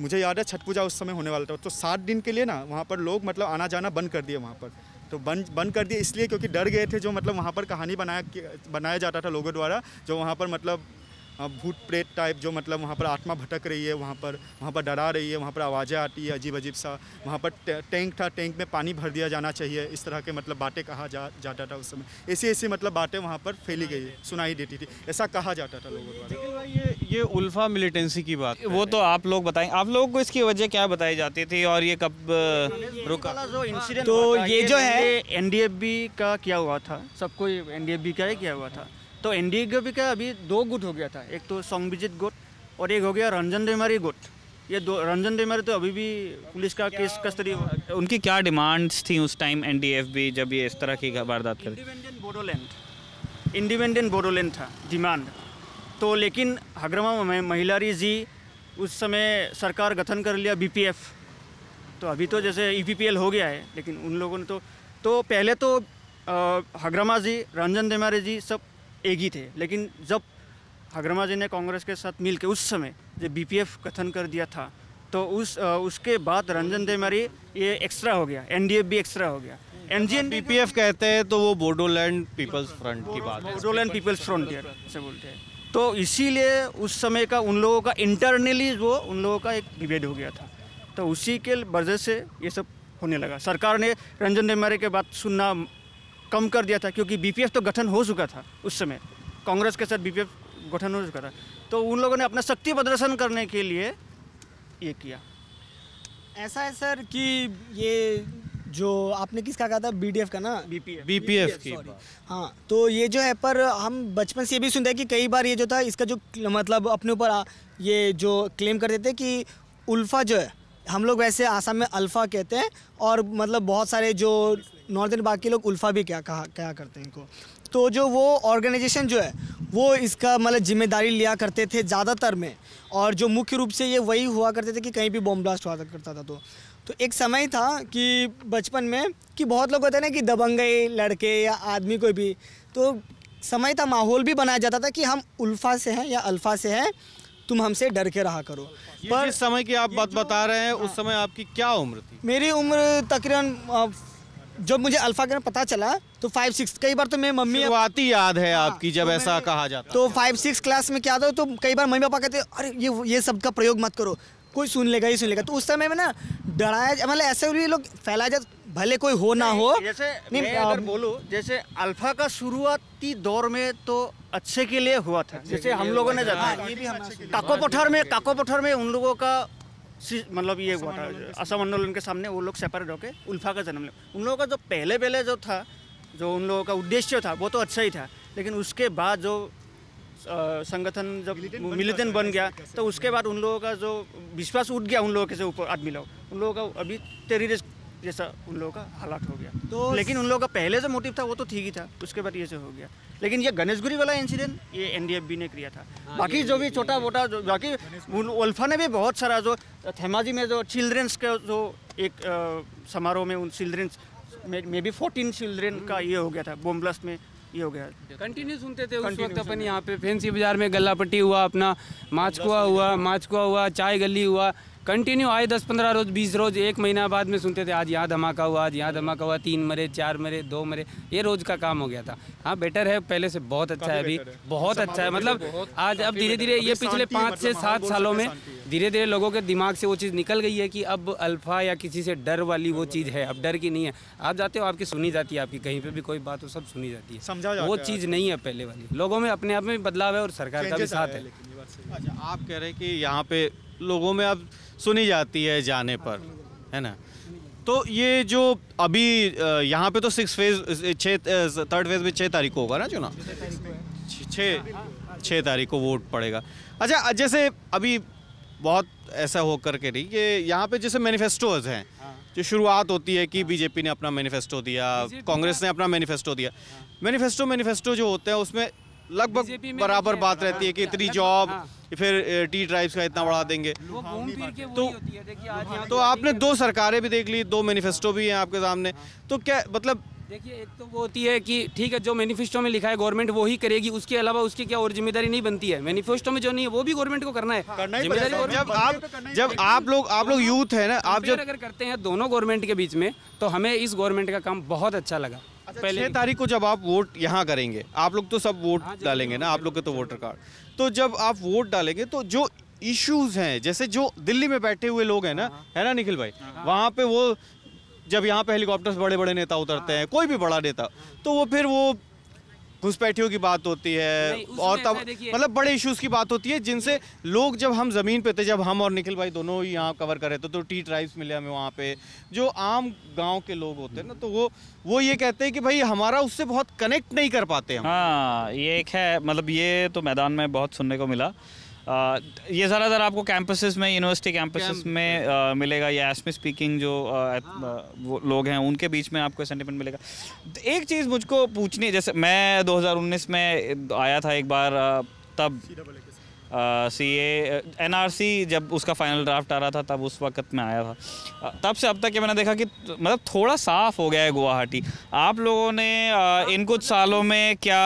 मुझे याद है छठ पूजा उस समय होने वाला था तो सात दिन के लिए ना वहाँ पर लोग मतलब आना जाना बंद कर दिए वहाँ पर तो बंद बंद कर दिया इसलिए क्योंकि डर गए थे जो मतलब वहाँ पर कहानी बनाया बनाया जाता था लोगों द्वारा जो वहाँ पर मतलब भूत प्रेत टाइप जो मतलब वहाँ पर आत्मा भटक रही है वहाँ पर वहाँ पर डरा रही है वहाँ पर आवाज़ें आती है अजीब अजीब सा वहाँ पर टैंक था टैंक में पानी भर दिया जाना चाहिए इस तरह के मतलब बातें कहा जा जाता था उस समय ऐसी ऐसी मतलब बातें वहाँ पर फैली गई है सुनाई देती थी ऐसा कहा जाता था लोगों द्वारा ये ये उल्फा मिलिटेंसी की बात वो तो आप लोग बताएं आप लोगों को इसकी वजह क्या बताई जाती थी और ये कब रुका जो तो ये जो है एन का क्या हुआ था सबको एनडीएफबी का ही क्या हुआ था तो एनडीएफबी का अभी दो गुट हो गया था एक तो सोंगबिजित गुट और एक हो गया रंजन रेमारी गुट ये दो रंजन रेमारी तो अभी भी पुलिस का केस कस्तरी उनकी क्या डिमांड्स थी उस टाइम एन जब ये इस तरह की वारदात करी इंडिपेंडेंट बोडोलैंड इंडिपेंडेंट बोडोलैंड था डिमांड तो लेकिन हगरमा में महिलारी जी उस समय सरकार गठन कर लिया बीपीएफ तो अभी तो जैसे ईपीपीएल e हो गया है लेकिन उन लोगों ने तो तो पहले तो हगरमा जी रंजन देमारे जी सब एक ही थे लेकिन जब हगरमा जी ने कांग्रेस के साथ मिल के उस समय जो बीपीएफ गठन कर दिया था तो उस आ, उसके बाद रंजन देमारी ये एक्स्ट्रा हो गया एन भी एक्स्ट्रा हो गया एन जी एन कहते हैं तो वो बोडोलैंड पीपल्स फ्रंट की बात बोडोलैंड पीपल्स फ्रंट से बोलते हैं तो इसीलिए उस समय का उन लोगों का इंटरनली वो उन लोगों का एक विभेद हो गया था तो उसी के वजह से ये सब होने लगा सरकार ने रंजन डेमारे के बात सुनना कम कर दिया था क्योंकि बीपीएफ तो गठन हो चुका था उस समय कांग्रेस के साथ बीपीएफ गठन हो चुका था तो उन लोगों ने अपना शक्ति प्रदर्शन करने के लिए ये किया ऐसा है सर कि ये जो आपने किसका कहा था बीडीएफ का ना बीपीएफ बीपीएफ की हाँ तो ये जो है पर हम बचपन से ये भी सुनते हैं कि कई बार ये जो था इसका जो मतलब अपने ऊपर ये जो क्लेम कर देते कि उल्फा जो है हम लोग वैसे आसाम में अल्फ़ा कहते हैं और मतलब बहुत सारे जो नॉर्थन बाकी लोग उल्फ़ा भी क्या कहा क्या करते हैं इनको तो जो वो ऑर्गेनाइजेशन जो है वो इसका मतलब जिम्मेदारी लिया करते थे ज़्यादातर में और जो मुख्य रूप से ये वही हुआ करते थे कि कहीं भी बॉम्ब ब्लास्ट हुआ करता था तो तो एक समय था कि बचपन में कि बहुत लोग होते ना कि दबंगे लड़के या आदमी कोई भी तो समय था माहौल भी बनाया जाता था कि हम उल्फा से हैं या अल्फा से हैं तुम हमसे डर के रहा करो पर जिस समय की आप बात बता रहे हैं उस हाँ। समय आपकी क्या उम्र थी मेरी उम्र तकरीबन जब मुझे अल्फा का पता चला तो फाइव सिक्स कई बार तो मेरी मम्मी शुरुआती याद है हाँ, आपकी जब तो ऐसा कहा जाता तो फाइव सिक्स क्लास में क्या था तो कई बार मम्मी पापा कहते अरे ये ये शब्द का प्रयोग मत करो कोई सुन लेगा ही सुन लेगा तो उस समय में ना डराया मतलब ऐसे भी लोग फैलाया जाता भले कोई हो ना हो जैसे नहीं, मैं अगर बोलू जैसे अल्फा का शुरुआती दौर में तो अच्छे के लिए हुआ था जैसे हम लोगों ने जाना हाँ, काको पठार में काको पठार में उन लोगों का मतलब ये हुआ था असम आंदोलन के सामने वो लोग सेपरेट होके उल्फा का जन्म लिया उन लोगों का जो पहले पहले जो था जो उन लोगों का उद्देश्य था वो तो अच्छा ही था लेकिन उसके बाद जो संगठन जब मिलिटेंट बन गया तो उसके बाद उन लोगों का जो विश्वास उठ गया उन लोगों के ऊपर आदमी लोग उन लोगों का अभी टेररिस्ट जैसा उन लोगों का हालात हो गया तो लेकिन उन लोगों का पहले जो मोटिव था वो तो ठीक ही था उसके बाद ये से हो गया लेकिन ये गणेशगुरी वाला इंसिडेंट ये एन ने किया था हाँ, बाकी जो भी छोटा मोटा जो बाकी उल्फा ने भी बहुत सारा जो थेमाजी में जो चिल्ड्रेंस का जो एक समारोह में उन चिल्ड्रेंस में, मे बी फोर्टीन चिल्ड्रेन का ये हो गया था बोम ब्लास्ट में ये हो गया कंटिन्यू सुनते थे उस वक्त अपन यहाँ पे फैंसी बाजार में गला पट्टी हुआ अपना माछकुआ हुआ माछकुआ हुआ चाय गली हुआ कंटिन्यू आए दस पंद्रह रोज बीस रोज एक महीना बाद में सुनते थे आज यहाँ धमाका हुआ आज यहाँ धमाका हुआ तीन मरे चार मरे दो मरे ये रोज का काम हो गया था हाँ बेटर है पहले से बहुत अच्छा है अभी बहुत अच्छा है मतलब तो आज अब धीरे धीरे ये पिछले पाँच मतलब से सात सालों में धीरे धीरे लोगों के दिमाग से वो चीज़ निकल गई है कि अब अल्फा या किसी से डर वाली वो चीज़ है अब डर की नहीं है आप जाते हो आपकी सुनी जाती है आपकी कहीं पर भी कोई बात हो सब सुनी जाती है समझा वो चीज़ नहीं है पहले वाली लोगों में अपने आप में बदलाव है और सरकार का भी साथ है अच्छा, आप कह रहे हैं कि यहाँ पे लोगों में अब सुनी जाती है जाने पर है ना तो ये जो अभी यहाँ पे तो सिक्स फेज छः थर्ड फेज में छः तारीख को होगा ना चुनाव छः छः तारीख को वोट पड़ेगा अच्छा जैसे अभी बहुत ऐसा हो करके नहीं ये यहाँ पे जैसे मैनिफेस्टोज हैं जो शुरुआत होती है कि बीजेपी ने अपना मैनिफेस्टो दिया कांग्रेस ने अपना मैनिफेस्टो दिया मैनिफेस्टो हाँ। मैनिफेस्टो जो होते हैं उसमें लगभग बराबर बात रहती है कि इतनी जॉब हाँ। फिर टी ट्राइब्स का इतना बढ़ा देंगे तो तो आपने दो सरकारें भी देख ली दो मैनिफेस्टो भी हैं आपके सामने हाँ। तो क्या मतलब देखिए एक तो वो होती है कि ठीक है जो मैनिफेस्टो में लिखा है गवर्नमेंट वो ही करेगी उसके अलावा उसकी क्या और जिम्मेदारी नहीं बनती है मैनिफेस्टो में जो नहीं है वो भी गवर्नमेंट को करना है हाँ, करना ही जब आप जब आप लोग आप लोग यूथ है ना आप जब अगर करते हैं दोनों गवर्नमेंट के बीच में तो हमें इस गवर्नमेंट का काम बहुत अच्छा लगा अच्छा, पहले पहले तारीख को जब आप वोट यहाँ करेंगे आप लोग तो सब वोट हाँ डालेंगे ना आप लोग के तो वोटर कार्ड तो जब आप वोट डालेंगे तो जो इश्यूज हैं जैसे जो दिल्ली में बैठे हुए लोग हैं ना हाँ। है ना निखिल भाई हाँ। वहाँ पे वो जब यहाँ पे हेलीकॉप्टर्स बड़े बड़े नेता उतरते हैं कोई भी बड़ा नेता तो वो फिर वो घुसपैठियों की बात होती है और तब मतलब बड़े इश्यूज की बात होती है जिनसे लोग जब हम ज़मीन पे थे जब हम और निखिल भाई दोनों ही यहाँ कवर कर रहे थे तो टी ट्राइब्स मिले हमें वहाँ पे जो आम गाँव के लोग होते हैं ना तो वो वो ये कहते हैं कि भाई हमारा उससे बहुत कनेक्ट नहीं कर पाते हम हाँ ये एक है मतलब ये तो मैदान में बहुत सुनने को मिला ये ज़्यादातर आपको कैंपसेस में यूनिवर्सिटी कैंपसेस में आ, मिलेगा या एसमी स्पीकिंग जो हाँ। आ, वो लोग हैं उनके बीच में आपको सेंटिमेंट मिलेगा तो एक चीज़ मुझको पूछनी जैसे मैं 2019 में आया था एक बार तब सी ए एन आर सी जब उसका फाइनल ड्राफ्ट आ रहा था तब उस वक्त में आया था तब से अब तक ये मैंने देखा कि मतलब थोड़ा साफ़ हो गया है गुवाहाटी आप लोगों ने आ, इन कुछ सालों में क्या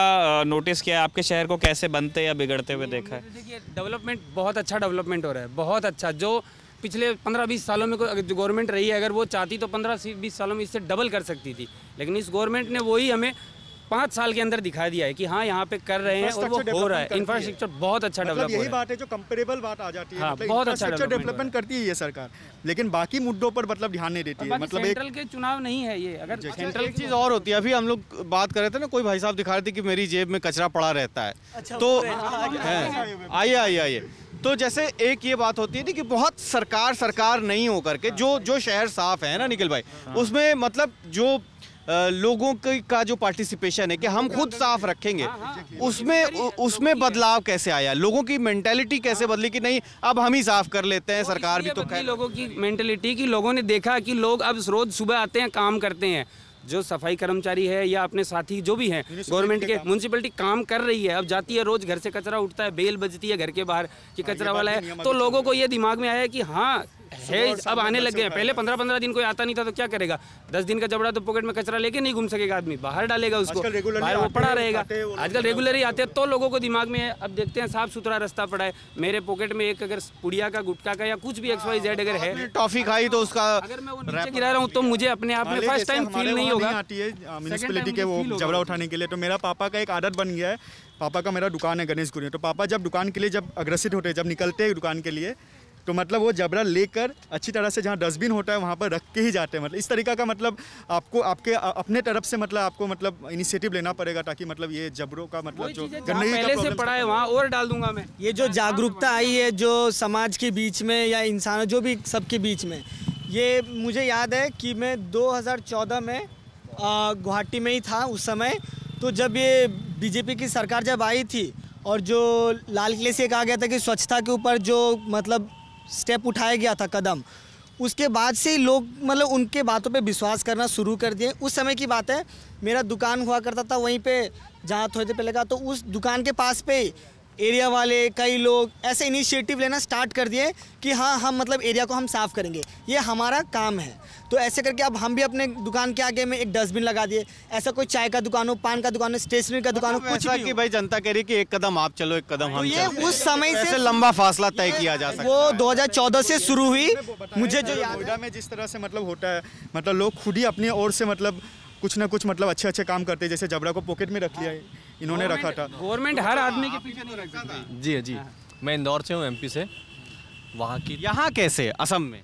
नोटिस किया आपके शहर को कैसे बनते या बिगड़ते हुए देखा है देखिए डेवलपमेंट बहुत अच्छा डेवलपमेंट हो रहा है बहुत अच्छा जो पिछले पंद्रह बीस सालों में जो गवर्नमेंट रही है अगर वो चाहती तो पंद्रह बीस सालों में इससे डबल कर सकती थी लेकिन इस गवर्नमेंट ने वही हमें पाँच साल के अंदर दिखा दिया है कि हाँ यहाँ पे कर रहे हैं और वो हो रहा है इंफ्रास्ट्रक्चर बहुत अच्छा डेवलप मतलब यही बात है जो कंपेरेबल बात आ जाती है हाँ, मतलब बहुत अच्छा डेवलपमेंट करती है ये सरकार लेकिन बाकी मुद्दों पर मतलब ध्यान नहीं देती है मतलब सेंट्रल के चुनाव नहीं है ये अगर सेंट्रल की चीज़ और होती है अभी हम लोग बात कर रहे थे ना कोई भाई साहब दिखा रहे थे कि मेरी जेब में कचरा पड़ा रहता है अच्छा, तो, तो हाँ, आइए आइए आइए तो जैसे एक ये बात होती है ना कि बहुत सरकार सरकार नहीं हो करके हाँ। जो जो शहर साफ है ना निखिल भाई हाँ। उसमें मतलब जो लोगों का जो पार्टिसिपेशन है कि हम खुद साफ रखेंगे उसमें उसमें बदलाव कैसे आया लोगों की मेंटेलिटी कैसे बदली कि नहीं अब हम ही साफ कर लेते हैं सरकार भी तो खैर लोगों की मेंटेलिटी की लोगों ने देखा कि लोग अब रोज सुबह आते हैं काम करते हैं जो सफाई कर्मचारी है या अपने साथी जो भी हैं गवर्नमेंट के म्यूनसिपलिटी काम कर रही है अब जाती है रोज घर से कचरा उठता है बेल बजती है घर के बाहर कि हाँ, कचरा वाला है तो लोगों को ये दिमाग में आया कि हाँ है अब आने लग गए पहले पंद्रह पंद्रह दिन कोई आता नहीं था तो क्या करेगा दस दिन का जबड़ा तो पॉकेट में कचरा लेके नहीं घूम सकेगा आदमी बाहर डालेगा उसको बाहर वो पड़ा रहेगा आजकल रेगुलर ही आते हैं तो लोगों को दिमाग में अब देखते हैं साफ सुथरा रास्ता पड़ा है मेरे पॉकेट में एक अगर पुड़िया का गुटका का या कुछ भी एक्स वाई जेड अगर हाँ, है टॉफी खाई तो उसका अगर मैं गिरा रहा हूँ तो मुझे अपने आप में फर्स्ट टाइम फील नहीं होगा म्यूनसिपलिटी के वो जबड़ा उठाने के लिए तो मेरा पापा का एक आदत बन गया है पापा का मेरा दुकान है गणेश गुरी तो पापा जब दुकान के लिए जब अग्रसित होते हैं जब निकलते हैं दुकान के लिए तो मतलब वो जबरा लेकर अच्छी तरह से जहाँ डस्टबिन होता है वहाँ पर रख के ही जाते हैं मतलब इस तरीका का मतलब आपको आपके अपने तरफ से मतलब आपको मतलब इनिशिएटिव लेना पड़ेगा ताकि मतलब ये जबरों का मतलब जो गंदगी पहले से पड़ा है वहाँ और डाल दूंगा मैं ये जो जागरूकता हाँ, आई हाँ, है हाँ। जो समाज के बीच में या इंसानों जो भी सबके बीच में ये मुझे याद है कि मैं दो में गुवाहाटी में ही था उस समय तो जब ये बीजेपी की सरकार जब आई थी और जो लाल किले से कहा गया था कि स्वच्छता के ऊपर जो मतलब स्टेप उठाया गया था कदम उसके बाद से ही लोग मतलब उनके बातों पे विश्वास करना शुरू कर दिए उस समय की बात है मेरा दुकान हुआ करता था वहीं पे जहाँ थोड़ी देर पहले का तो उस दुकान के पास पे एरिया वाले कई लोग ऐसे इनिशिएटिव लेना स्टार्ट कर दिए कि हाँ हम मतलब एरिया को हम साफ़ करेंगे ये हमारा काम है तो ऐसे करके अब हम भी अपने दुकान के आगे में एक डस्टबिन लगा दिए ऐसा कोई चाय का दुकान हो पान का दुकान हो स्टेशनरी का दुकान हो मतलब कुछ भी कि भाई जनता कह रही कि एक कदम आप चलो एक कदम तो हम ये उस समय से लंबा फासला तय किया जा सकता वो चौदह से शुरू हुई मुझे मतलब जो नोएडा में जिस तरह से मतलब होता है मतलब लोग खुद ही अपनी ओर से मतलब कुछ ना कुछ मतलब अच्छे अच्छे काम करते जैसे जबरा को पॉकेट में रख लिया है इन्होंने रखा था गवर्नमेंट हर तो आदमी के पीछे नहीं तो रखता था जी जी मैं इंदौर से हूँ एम से वहाँ की यहाँ कैसे असम में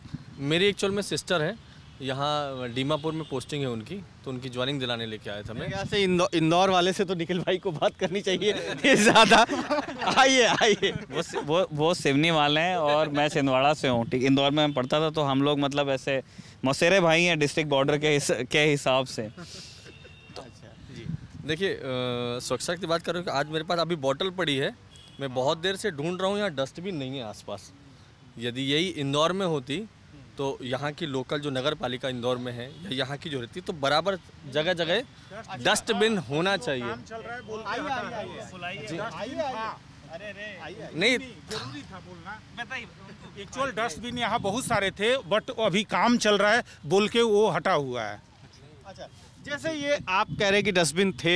मेरी एक्चुअल में सिस्टर है यहाँ डीमापुर में पोस्टिंग है उनकी तो उनकी ज्वाइनिंग दिलाने लेके आया था मैं यहाँ से इंदौर वाले से तो निखिल भाई को बात करनी चाहिए ज़्यादा [laughs] आइए आइए वो वो वो सिवनी वाले हैं और मैं सिंदवाड़ा से हूँ ठीक इंदौर में मैं पढ़ता था तो हम लोग मतलब ऐसे मसेरे भाई हैं डिस्ट्रिक्ट बॉर्डर के हिस, के हिसाब से तो, देखिए स्वच्छता की बात करूँ आज मेरे पास अभी बॉटल पड़ी है मैं बहुत देर से ढूंढ रहा हूँ यहाँ डस्टबिन नहीं है आसपास यदि यही इंदौर में होती तो यहाँ की लोकल जो नगर पालिका इंदौर में है या यहाँ की जो रहती तो बराबर जगह जगह डस्टबिन होना चाहिए हाँ। नहीं एक्चुअल डस्टबिन यहाँ बहुत सारे थे बट अभी काम चल रहा है बोल के वो हटा हुआ है अच्छा जैसे ये आप कह रहे हैं कि डस्टबिन थे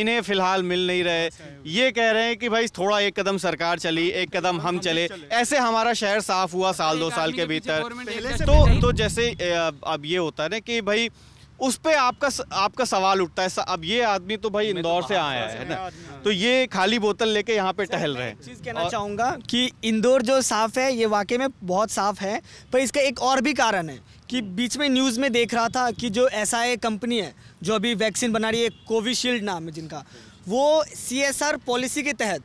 इन्हें फिलहाल मिल नहीं रहे ये कह रहे हैं कि भाई थोड़ा एक कदम सरकार चली एक कदम हम चले ऐसे हमारा शहर साफ हुआ साल दो साल के भीतर तो तो जैसे अब ये होता है ना कि भाई उस पर आपका आपका सवाल उठता है अब ये आदमी तो भाई तो इंदौर से आया है ना हाँ। तो ये खाली बोतल लेके यहाँ पे टहल रहे हैं चीज़ कहना चाहूंगा कि इंदौर जो साफ है ये वाकई में बहुत साफ है पर इसका एक और भी कारण है कि बीच में न्यूज़ में देख रहा था कि जो एस कंपनी है जो अभी वैक्सीन बना रही है कोविशील्ड नाम है जिनका वो सी पॉलिसी के तहत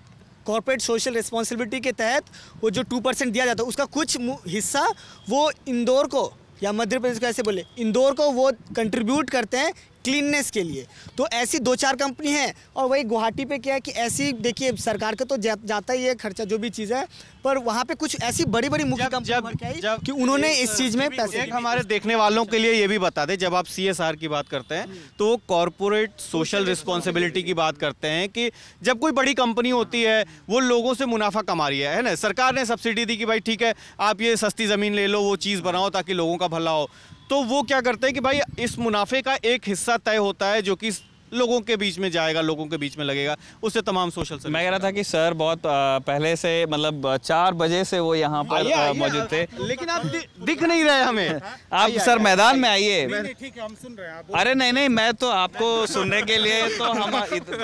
कॉरपोरेट सोशल रिस्पॉन्सिबिलिटी के तहत वो जो टू परसेंट दिया जाता है उसका कुछ हिस्सा वो इंदौर को या मध्य प्रदेश को ऐसे बोले इंदौर को वो कंट्रीब्यूट करते हैं क्लीननेस के लिए तो ऐसी दो चार कंपनी है और वही गुवाहाटी पे क्या है कि ऐसी देखिए सरकार का तो जा, जाता ही है खर्चा जो भी चीज़ है पर वहाँ पे कुछ ऐसी बड़ी बड़ी मुख्य कंपनी कि उन्होंने इस चीज़ में पैसे हमारे देखने वालों के लिए ये भी बता दें जब आप सी की बात करते हैं तो कॉरपोरेट सोशल रिस्पॉन्सिबिलिटी की बात करते हैं कि जब कोई बड़ी कंपनी होती है वो लोगों से मुनाफा कमा रही है है ना सरकार ने सब्सिडी दी कि भाई ठीक है आप ये सस्ती ज़मीन ले लो वो चीज़ बनाओ ताकि लोगों का भला हो तो वो क्या करते हैं कि भाई इस मुनाफे का एक हिस्सा तय होता है जो कि लोगों के बीच में जाएगा लोगों के बीच में लगेगा उससे तमाम सोशल मैं कह रहा था कि सर बहुत पहले से मतलब चार बजे से वो यहाँ पर मौजूद थे लेकिन आप दि, दिख नहीं रहे हमें आप सर मैदान में आइए ठीक है हम सुन रहे हैं अरे नहीं नहीं मैं तो आपको सुनने के लिए तो हम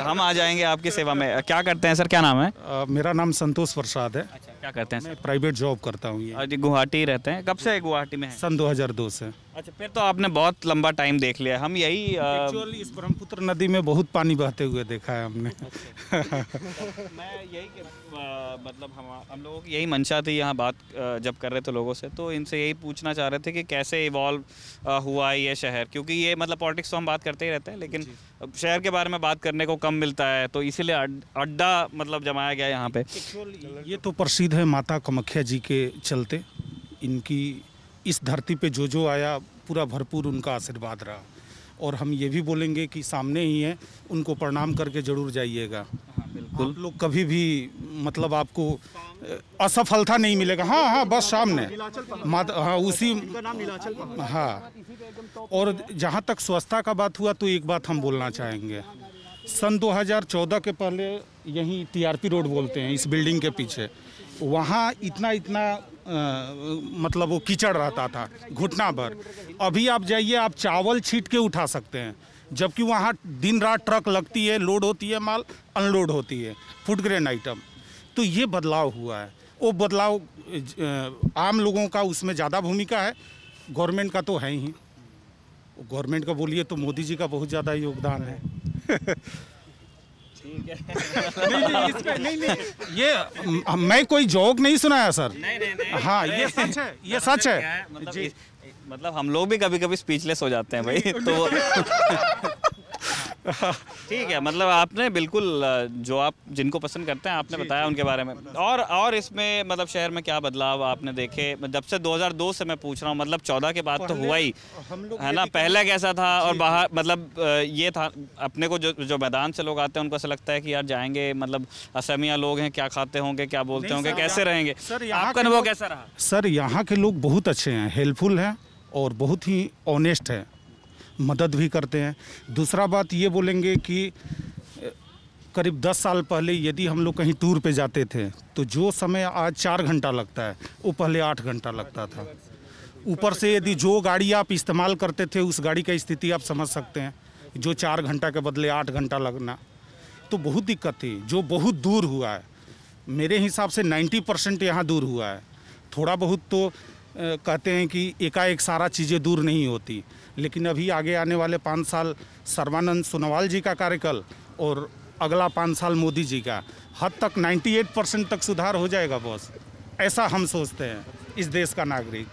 हम आ जाएंगे आपकी सेवा में क्या करते हैं सर क्या नाम है मेरा नाम संतोष प्रसाद है अच्छा, क्या करते हैं प्राइवेट जॉब करता हूँ गुवाहाटी रहते हैं कब से गुवाहाटी में सन दो से अच्छा फिर तो आपने बहुत लंबा टाइम देख लिया हम यही एक्चुअली [laughs] इस ब्रह्मपुत्र नदी में बहुत पानी बहते हुए देखा है हमने अच्छा। [laughs] मैं यही आ, मतलब हम हम लोगों की यही मंशा थी यहाँ बात जब कर रहे थे लोगों से तो इनसे यही पूछना चाह रहे थे कि कैसे इवॉल्व हुआ है ये शहर क्योंकि ये मतलब पॉलिटिक्स तो हम बात करते ही रहते हैं लेकिन शहर के बारे में बात करने को कम मिलता है तो इसीलिए अड्डा मतलब जमाया गया यहाँ पे ये तो प्रसिद्ध है माता कमख्या जी के चलते इनकी इस धरती पे जो जो आया पूरा भरपूर उनका आशीर्वाद रहा और हम ये भी बोलेंगे कि सामने ही हैं उनको प्रणाम करके ज़रूर जाइएगा हाँ, बिल्कुल आप लोग कभी भी मतलब आपको असफलता नहीं मिलेगा हाँ हाँ बस सामने माता हाँ उसी हाँ और जहाँ तक स्वच्छता का बात हुआ तो एक बात हम बोलना चाहेंगे सन 2014 के पहले यहीं टीआरपी रोड बोलते हैं इस बिल्डिंग के पीछे वहाँ इतना इतना मतलब वो कीचड़ रहता था घुटना भर अभी आप जाइए आप चावल छीट के उठा सकते हैं जबकि वहाँ दिन रात ट्रक लगती है लोड होती है माल अनलोड होती है फूड ग्रेन आइटम तो ये बदलाव हुआ है वो बदलाव आम लोगों का उसमें ज़्यादा भूमिका है गवर्नमेंट का तो है ही गवर्नमेंट का बोलिए तो मोदी जी का बहुत ज़्यादा योगदान है [laughs] नहीं नहीं इसमें नहीं नहीं ये मैं कोई जोक नहीं सुनाया सर नहीं नहीं नहीं हाँ ये सच है ये मतलब सच है मतलब मतलब हम लोग भी कभी कभी स्पीचलेस हो जाते हैं भाई तो ठीक है मतलब आपने बिल्कुल जो आप जिनको पसंद करते हैं आपने बताया उनके बारे में और और इसमें मतलब शहर में क्या बदलाव आपने देखे जब से 2002 से मैं पूछ रहा हूँ मतलब 14 के बाद तो हुआ ही है ना पहले कैसा था और बाहर मतलब ये था अपने को जो जो मैदान से लोग आते हैं उनको ऐसा लगता है कि यार जाएंगे मतलब असमिया लोग हैं क्या खाते होंगे क्या बोलते होंगे कैसे रहेंगे आपका अनुभव कैसा रहा सर यहाँ के लोग बहुत अच्छे हैं हेल्पफुल हैं और बहुत ही ऑनेस्ट हैं मदद भी करते हैं दूसरा बात ये बोलेंगे कि करीब 10 साल पहले यदि हम लोग कहीं टूर पे जाते थे तो जो समय आज चार घंटा लगता है वो पहले आठ घंटा लगता था ऊपर से यदि जो गाड़ी आप इस्तेमाल करते थे उस गाड़ी का स्थिति आप समझ सकते हैं जो चार घंटा के बदले आठ घंटा लगना तो बहुत दिक्कत थी जो बहुत दूर हुआ है मेरे हिसाब से 90 परसेंट यहाँ दूर हुआ है थोड़ा बहुत तो कहते हैं कि एकाएक सारा चीज़ें दूर नहीं होती लेकिन अभी आगे आने वाले पाँच साल सर्वानंद सोनोवाल जी का कार्यकाल और अगला पाँच साल मोदी जी का हद तक 98 परसेंट तक सुधार हो जाएगा बॉस ऐसा हम सोचते हैं इस देश का नागरिक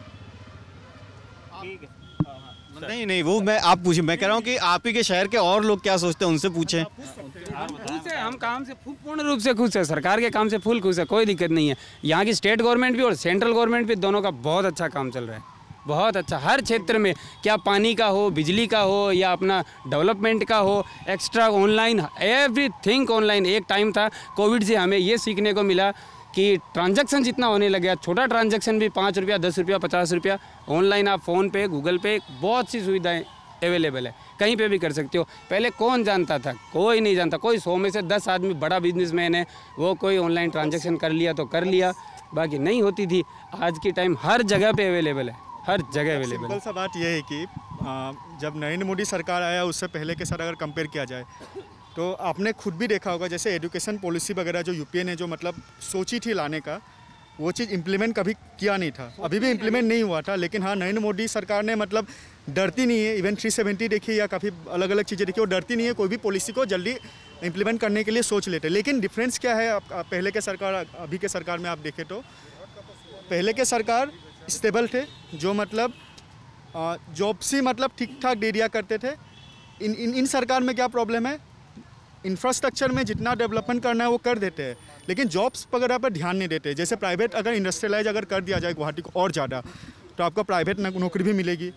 हाँ, हाँ। नहीं नहीं वो मैं आप पूछिए मैं कह रहा हूँ कि आप ही के शहर के और लोग क्या सोचते हैं उनसे पूछें खुश है हम काम से पूर्ण रूप से खुश है सरकार के काम से फुल खुश है कोई दिक्कत नहीं है यहाँ की स्टेट गवर्नमेंट भी और सेंट्रल गवर्नमेंट भी दोनों का बहुत अच्छा काम चल रहा है बहुत अच्छा हर क्षेत्र में क्या पानी का हो बिजली का हो या अपना डेवलपमेंट का हो extra online everything online एक टाइम था कोविड से हमें ये सीखने को मिला कि ट्रांजैक्शन जितना होने लग गया छोटा ट्रांजैक्शन भी पाँच रुपया दस रुपया पचास रुपया ऑनलाइन आप फ़ोन पे गूगल पे बहुत सी सुविधाएं अवेलेबल है कहीं पे भी कर सकते हो पहले कौन जानता था कोई नहीं जानता कोई सौ में से दस आदमी बड़ा बिजनेसमैन है वो कोई ऑनलाइन ट्रांजेक्शन कर लिया तो कर लिया बाकी नहीं होती थी आज की टाइम हर जगह पर अवेलेबल है हर जगह अवेलेबल सा बात यह है कि जब नरेंद्र मोदी सरकार आया उससे पहले के साथ अगर कंपेयर किया जाए तो आपने खुद भी देखा होगा जैसे एजुकेशन पॉलिसी वगैरह जो यूपीए ने जो मतलब सोची थी लाने का वो चीज़ इम्प्लीमेंट कभी किया नहीं था अभी भी इम्प्लीमेंट नहीं हुआ था लेकिन हाँ नरेंद्र मोदी सरकार ने मतलब डरती नहीं है इवन थ्री सेवेंटी देखिए या काफ़ी अलग अलग चीज़ें देखिए वो डरती नहीं है कोई भी पॉलिसी को जल्दी इम्प्लीमेंट करने के लिए सोच लेते लेकिन डिफरेंस क्या है आप, आप पहले के सरकार अभी के सरकार में आप देखें तो पहले के सरकार स्टेबल थे जो मतलब जॉब से मतलब ठीक ठाक दे दिया करते थे इन इन इन सरकार में क्या प्रॉब्लम है इंफ्रास्ट्रक्चर में जितना डेवलपमेंट करना है वो कर देते हैं लेकिन जॉब्स वगैरह पर ध्यान नहीं देते जैसे प्राइवेट अगर इंडस्ट्रियलाइज अगर कर दिया जाए गुवाहाटी को और ज़्यादा तो आपको प्राइवेट नौकरी भी मिलेगी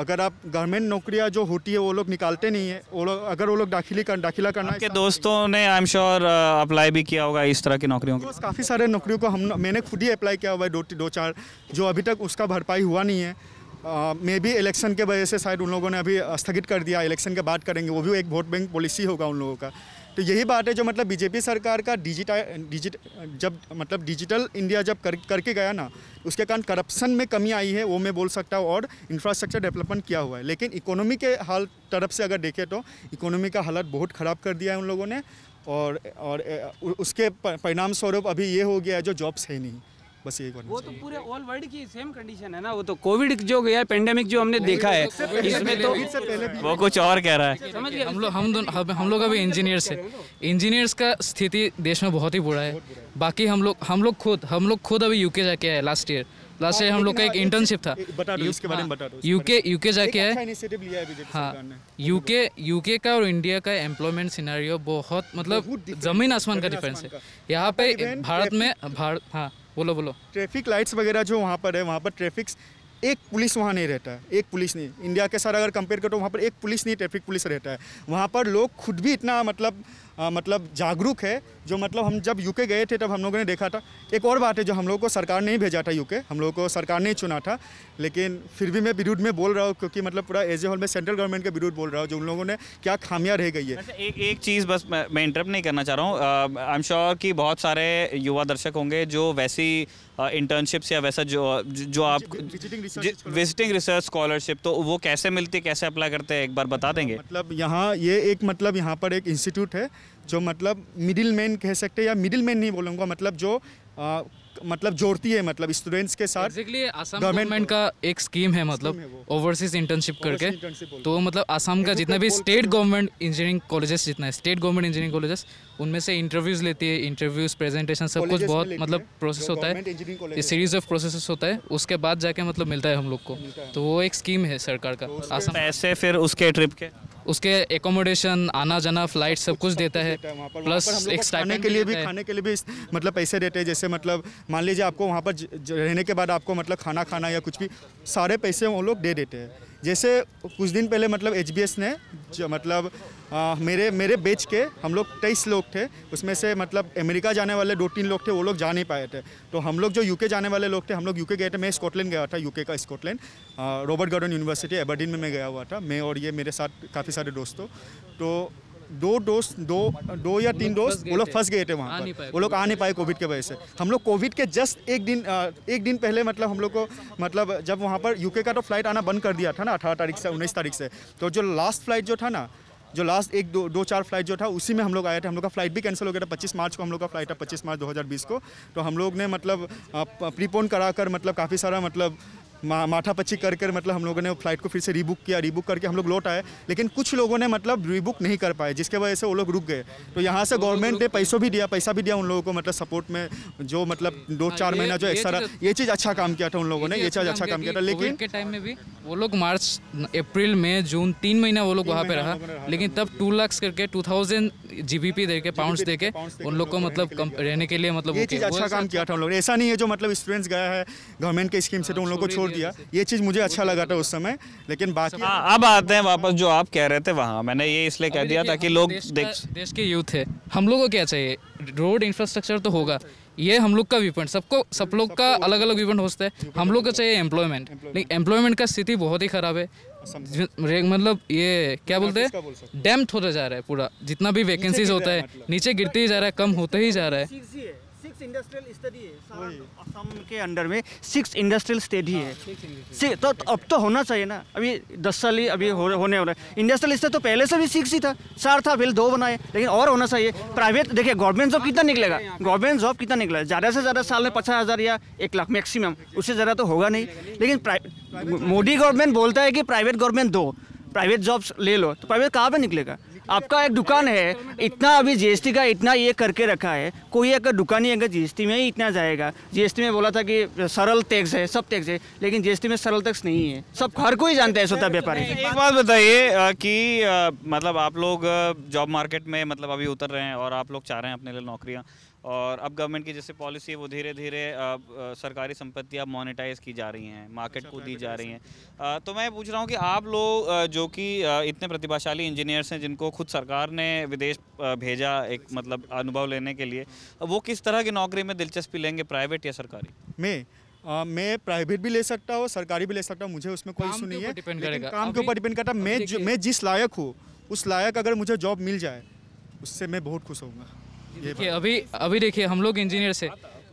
अगर आप गवर्नमेंट नौकरियां जो होती है वो लोग निकालते नहीं है वो लोग अगर वो लोग दाखिली कर दाखिला करना आपके दोस्तों ने आई एम श्योर अप्लाई भी किया होगा इस तरह की नौकरियों को तो काफ़ी सारे नौकरियों को हम मैंने खुद ही अप्लाई किया हुआ है दो दो चार जो अभी तक उसका भरपाई हुआ नहीं है uh, मे भी इलेक्शन के वजह से शायद उन लोगों ने अभी स्थगित कर दिया इलेक्शन के बाद करेंगे वो भी एक वोट बैंक पॉलिसी होगा उन लोगों का तो यही बात है जो मतलब बीजेपी सरकार का डिजिटा डिजिट जब मतलब डिजिटल इंडिया जब कर करके गया ना तो उसके कारण करप्शन में कमी आई है वो मैं बोल सकता हूँ और इंफ्रास्ट्रक्चर डेवलपमेंट किया हुआ है लेकिन इकोनॉमी के हाल तरफ से अगर देखें तो इकोनॉमी का हालत बहुत ख़राब कर दिया है उन लोगों ने और और उसके परिणाम स्वरूप अभी ये हो गया है जो जॉब्स है नहीं बस यही वो तो पूरे ऑल वर्ल्ड की सेम कंडीशन है ना वो तो कोविड जो गया पेंडेमिक जो हमने देखा है इसमें तो वो कुछ और कह रहा है समझ गया हम लोग हम दोनों हम लोग अभी इंजीनियर्स है इंजीनियर्स का स्थिति देश में बहुत ही बुरा है बाकी हम लोग हम लोग खुद हम लोग खुद अभी यूके जाके आए लास्ट ईयर लास्ट ईयर हम लोग का एक इंटर्नशिप था यूके यूके जाके अच्छा आए हाँ यूके यूके का और इंडिया का एम्प्लॉयमेंट सिनारियो बहुत मतलब जमीन आसमान का डिफरेंस है यहाँ पे भारत में भारत हाँ बोलो बोलो ट्रैफिक लाइट्स वगैरह जो वहाँ पर है वहाँ पर ट्रैफिक एक पुलिस वहाँ नहीं रहता है एक पुलिस नहीं इंडिया के साथ अगर कंपेयर करो तो वहाँ पर एक पुलिस नहीं ट्रैफिक पुलिस रहता है वहाँ पर लोग खुद भी इतना मतलब आ, मतलब जागरूक है जो मतलब हम जब यूके गए थे तब हम लोगों ने देखा था एक और बात है जो हम लोगों को सरकार ने ही भेजा था यूके हम लोगों को सरकार ने ही चुना था लेकिन फिर भी मैं विरुद्ध में बोल रहा हूँ क्योंकि मतलब पूरा एज ए होल में सेंट्रल गवर्नमेंट के विरुद्ध बोल रहा हूँ जो उन लोगों ने क्या खामियाँ रह गई है अच्छा, एक एक चीज़ बस मैं, मैं इंटरप्ट नहीं करना चाह रहा हूँ आई एम श्योर कि बहुत सारे युवा दर्शक होंगे जो वैसी इंटर्नशिप्स या वैसा जो जो आप विजिटिंग रिसर्च स्कॉलरशिप तो वो कैसे मिलती है कैसे अप्लाई करते हैं एक बार बता हाँ, देंगे मतलब यहाँ ये एक मतलब यहाँ पर एक इंस्टीट्यूट है जो मतलब मिडिल मैन कह सकते हैं या मिडिल मैन नहीं बोलूँगा मतलब जो आ, मतलब जोड़ती है मतलब स्टूडेंट्स के साथ गवर्नमेंट का एक मतलब तो मतलब स्कीम है मतलब ओवरसीज इंटर्नशिप करके तो मतलब आसाम का जितना भी स्टेट गवर्नमेंट इंजीनियरिंग कॉलेजेस जितना है स्टेट गवर्नमेंट इंजीनियरिंग कॉलेजेस उनमें से इंटरव्यूज लेती है इंटरव्यूज प्रेजेंटेशन सब कुछ बहुत मतलब प्रोसेस होता है सीरीज ऑफ प्रोसेस होता है उसके बाद जाके मतलब मिलता है हम लोग को तो वो एक स्कीम है सरकार का आसाम तो ऐसे फिर उसके ट्रिप के उसके एकोमोडेशन आना जाना फ्लाइट सब कुछ देता है प्लस एक खाने के लिए भी खाने के लिए भी मतलब पैसे देते हैं जैसे मतलब मान लीजिए आपको वहाँ पर रहने के बाद आपको मतलब खाना खाना या कुछ भी सारे पैसे वो लोग दे देते हैं जैसे कुछ दिन पहले मतलब एच ने जो मतलब आ, मेरे मेरे बेच के हम लोग तेईस लोग थे उसमें से मतलब अमेरिका जाने वाले दो तीन लोग थे वो लोग जा नहीं पाए थे तो हम लोग जो यूके जाने वाले लोग थे हम लोग यूके गए थे मैं स्कॉटलैंड गया था यूके का Scotland Robert Gordon University Aberdeen में मैं गया हुआ था मैं और ये मेरे साथ काफ़ी सारे दोस्तों तो दो डोज दो दो या तीन मतलब डोज वो लोग फंस गए थे वहाँ पर वो लोग आ नहीं पाए कोविड के वजह से हम लोग कोविड के जस्ट एक दिन एक दिन पहले मतलब हम लोग को मतलब जब वहाँ पर यूके का तो फ्लाइट आना बंद कर दिया था ना अठारह तारीख से उन्नीस तारीख से तो जो लास्ट फ्लाइट जो था ना जो लास्ट एक दो दो चार फ्लाइट जो था उसी में हम लोग आए थे हम लोग का फ्लाइट भी कैंसिल हो गया था 25 मार्च को हम लोग का फ्लाइट था 25 मार्च 2020 को तो हम लोग ने मतलब प्रीपोन करा कर मतलब काफ़ी सारा मतलब मा, माठा पच्ची कर कर मतलब हम लोगों ने फ्लाइट को फिर से रीबुक किया रीबुक करके हम लोग लौट आए लेकिन कुछ लोगों ने मतलब रीबुक नहीं कर पाए जिसके वजह से वो लोग रुक गए तो यहाँ से गवर्नमेंट ने पैसों भी दिया पैसा भी दिया उन लोगों को मतलब सपोर्ट में जो मतलब हाँ, दो चार महीना जो एक्स्ट्रा ये चीज़ अच्छा काम किया था उन लोगों ने ये अच्छा चीज़ अच्छा काम किया था लेकिन टाइम में भी वो लोग मार्च अप्रैल में जून तीन महीना वो लोग वहाँ पे रहा लेकिन तब टू लाख करके two thousand G B P दे के पाउंड दे के उन लोग को मतलब रहने के लिए मतलब ये चीज़ अच्छा काम किया था उन लोग ऐसा नहीं है जो मतलब स्टूडेंट्स गया है गवर्नमेंट के स्कीम से तो हाँ, उन लोग को छोड़ छोड़ दिया ये चीज़ मुझे अच्छा तो लगा था मतलब उस समय लेकिन बाकी हाँ, अब आते हैं वापस जो आप कह रहे थे वहाँ मैंने ये इसलिए कह दिया ताकि लोग देख देश के यूथ है हम लोगों को क्या चाहिए रोड इंफ्रास्ट्रक्चर तो होगा ये हम लोग का विपण सबको सब लोग का अलग अलग विपण पॉइंट होता है हम लोग का चाहिए एम्प्लॉयमेंट लेकिन एम्प्लॉयमेंट का स्थिति बहुत ही खराब है मतलब ये क्या बोलते हैं डैम्प होता जा रहा है पूरा जितना भी वैकेंसीज होता है मतलब। नीचे गिरते ही जा रहा है कम होते ही जा रहा है सिक्स इंडस्ट्रियल स्टडी है तो असम के अंडर में सिक्स इंडस्ट्रियल स्टडी है हाँ, तो, अब तो होना चाहिए ना अभी दस साल ही अभी हो, होने वाला है इंडस्ट्रियल स्टेट तो पहले से भी सिक्स ही था चार था पहले दो बनाए लेकिन और होना चाहिए प्राइवेट देखिए गवर्नमेंट जॉब कितना निकलेगा गवर्नमेंट जॉब कितना निकलेगा ज़्यादा से ज़्यादा साल में पचास हज़ार या एक लाख मैक्सिमम उससे ज़्यादा तो होगा नहीं लेकिन मोदी गवर्नमेंट बोलता है कि प्राइवेट गवर्नमेंट दो प्राइवेट जॉब्स ले लो तो प्राइवेट कहाँ पर निकलेगा आपका एक दुकान है इतना अभी जीएसटी का इतना ये करके रखा है कोई अगर दुकान ही अगर जीएसटी में ही इतना जाएगा जीएसटी में बोला था कि सरल टैक्स है सब टैक्स है लेकिन जीएसटी में सरल टैक्स नहीं है सब हर कोई जानता है स्वतः व्यापारी एक बात बताइए कि मतलब आप लोग जॉब मार्केट में मतलब अभी उतर रहे हैं और आप लोग चाह रहे हैं अपने लिए नौकरियाँ और अब गवर्नमेंट की जैसे पॉलिसी है वो धीरे धीरे सरकारी संपत्तियाँ मोनिटाइज़ की जा रही हैं मार्केट अच्छा, को दी जा रही हैं तो मैं पूछ रहा हूँ कि आप लोग जो कि इतने प्रतिभाशाली इंजीनियर्स हैं जिनको खुद सरकार ने विदेश भेजा एक मतलब अनुभव लेने के लिए वो किस तरह की नौकरी में दिलचस्पी लेंगे प्राइवेट या सरकारी मैं आ, मैं प्राइवेट भी ले सकता हूँ सरकारी भी ले सकता हूँ मुझे उसमें कोई इशू नहीं है लेकिन काम के ऊपर डिपेंड करता मैं मैं जिस लायक हूँ उस लायक अगर मुझे जॉब मिल जाए उससे मैं बहुत खुश होऊंगा देखिए अभी अभी देखिए हम लोग इंजीनियर से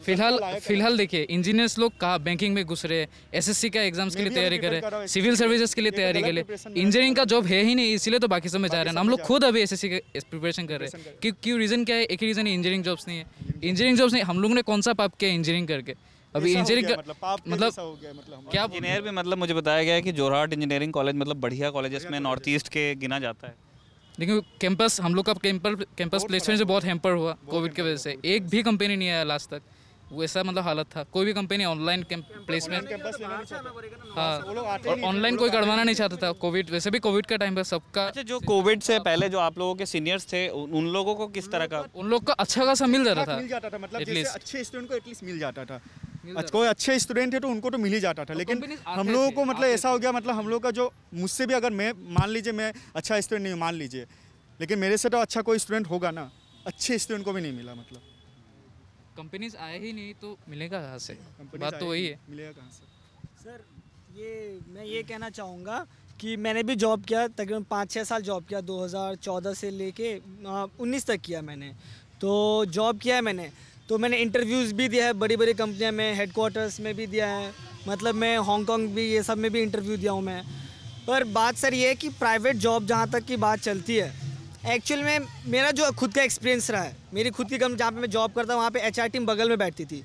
फिलहाल फिलहाल देखिए इंजीनियर्स लोग कहा बैंकिंग में घुस रहे हैं एसएससी का एग्जाम्स के लिए तैयारी कर रहे सिविल सर्विसेज के लिए तैयारी के लिए इंजीनियरिंग का जॉब है ही नहीं इसलिए तो बाकी सब में जा रहे हैं हम लोग खुद अभी एसएससी सी प्रिपरेशन कर रहे हैं क्यों क्यों रीज़न क्या है एक ही रीज़न इंजीनियरिंग जॉब्स नहीं है इंजीनियरिंग जॉब्स नहीं हम लोग ने कौन सा पाप किया इंजीनियरिंग करके अभी इंजीनियरिंग मतलब, मतलब, मतलब क्या इंजीनियर भी मतलब मुझे बताया गया है कि जोरहाट इंजीनियरिंग कॉलेज मतलब बढ़िया कॉलेज इसमें नॉर्थ ईस्ट के गिना जाता है लेकिन कैंपस हम लोग का कैंपर कैंपस प्लेसमेंट से बहुत हैम्पर हुआ कोविड की वजह से एक भी कंपनी नहीं आया लास्ट तक वैसा मतलब हालत था कोई भी कंपनी ऑनलाइन प्लेसमेंट हाँ ऑनलाइन कोई करवाना नहीं चाहता था कोविड वैसे भी कोविड का टाइम पर सबका अच्छा, जो कोविड से पहले जो आप लोगों के सीनियर्स थे उन लोगों को किस तरह का उन लोग का अच्छा खासा मिल जाता था मिल जाता था मतलब अच्छे स्टूडेंट को एटलीस्ट मिल जाता था अच्छा कोई अच्छे स्टूडेंट है तो उनको तो मिल ही जाता था तो लेकिन हम लोगों को मतलब ऐसा हो गया मतलब हम लोग का जो मुझसे भी अगर मैं मान लीजिए मैं अच्छा स्टूडेंट नहीं मान लीजिए लेकिन मेरे से तो अच्छा कोई स्टूडेंट होगा ना अच्छे स्टूडेंट को भी नहीं मिला मतलब कंपनीज आए ही नहीं तो मिलेगा कहाँ से बात तो वही है मिलेगा कहाँ से सर ये मैं ये कहना चाहूँगा कि मैंने भी जॉब किया तकरीबन पाँच छः साल जॉब किया 2014 से लेके 19 तक किया मैंने तो जॉब किया है मैंने तो मैंने इंटरव्यूज़ भी दिया है बड़ी बड़ी कंपनियाँ में हेडकोार्टर्स में भी दिया है मतलब मैं हांगकॉन्ग भी ये सब में भी इंटरव्यू दिया हूँ मैं पर बात सर ये है कि प्राइवेट जॉब जहाँ तक की बात चलती है एक्चुअल में मेरा जो खुद का एक्सपीरियंस रहा है मेरी खुद की कंपनी जहाँ पे मैं जॉब करता हूँ वहाँ पे एच टीम बगल में बैठती थी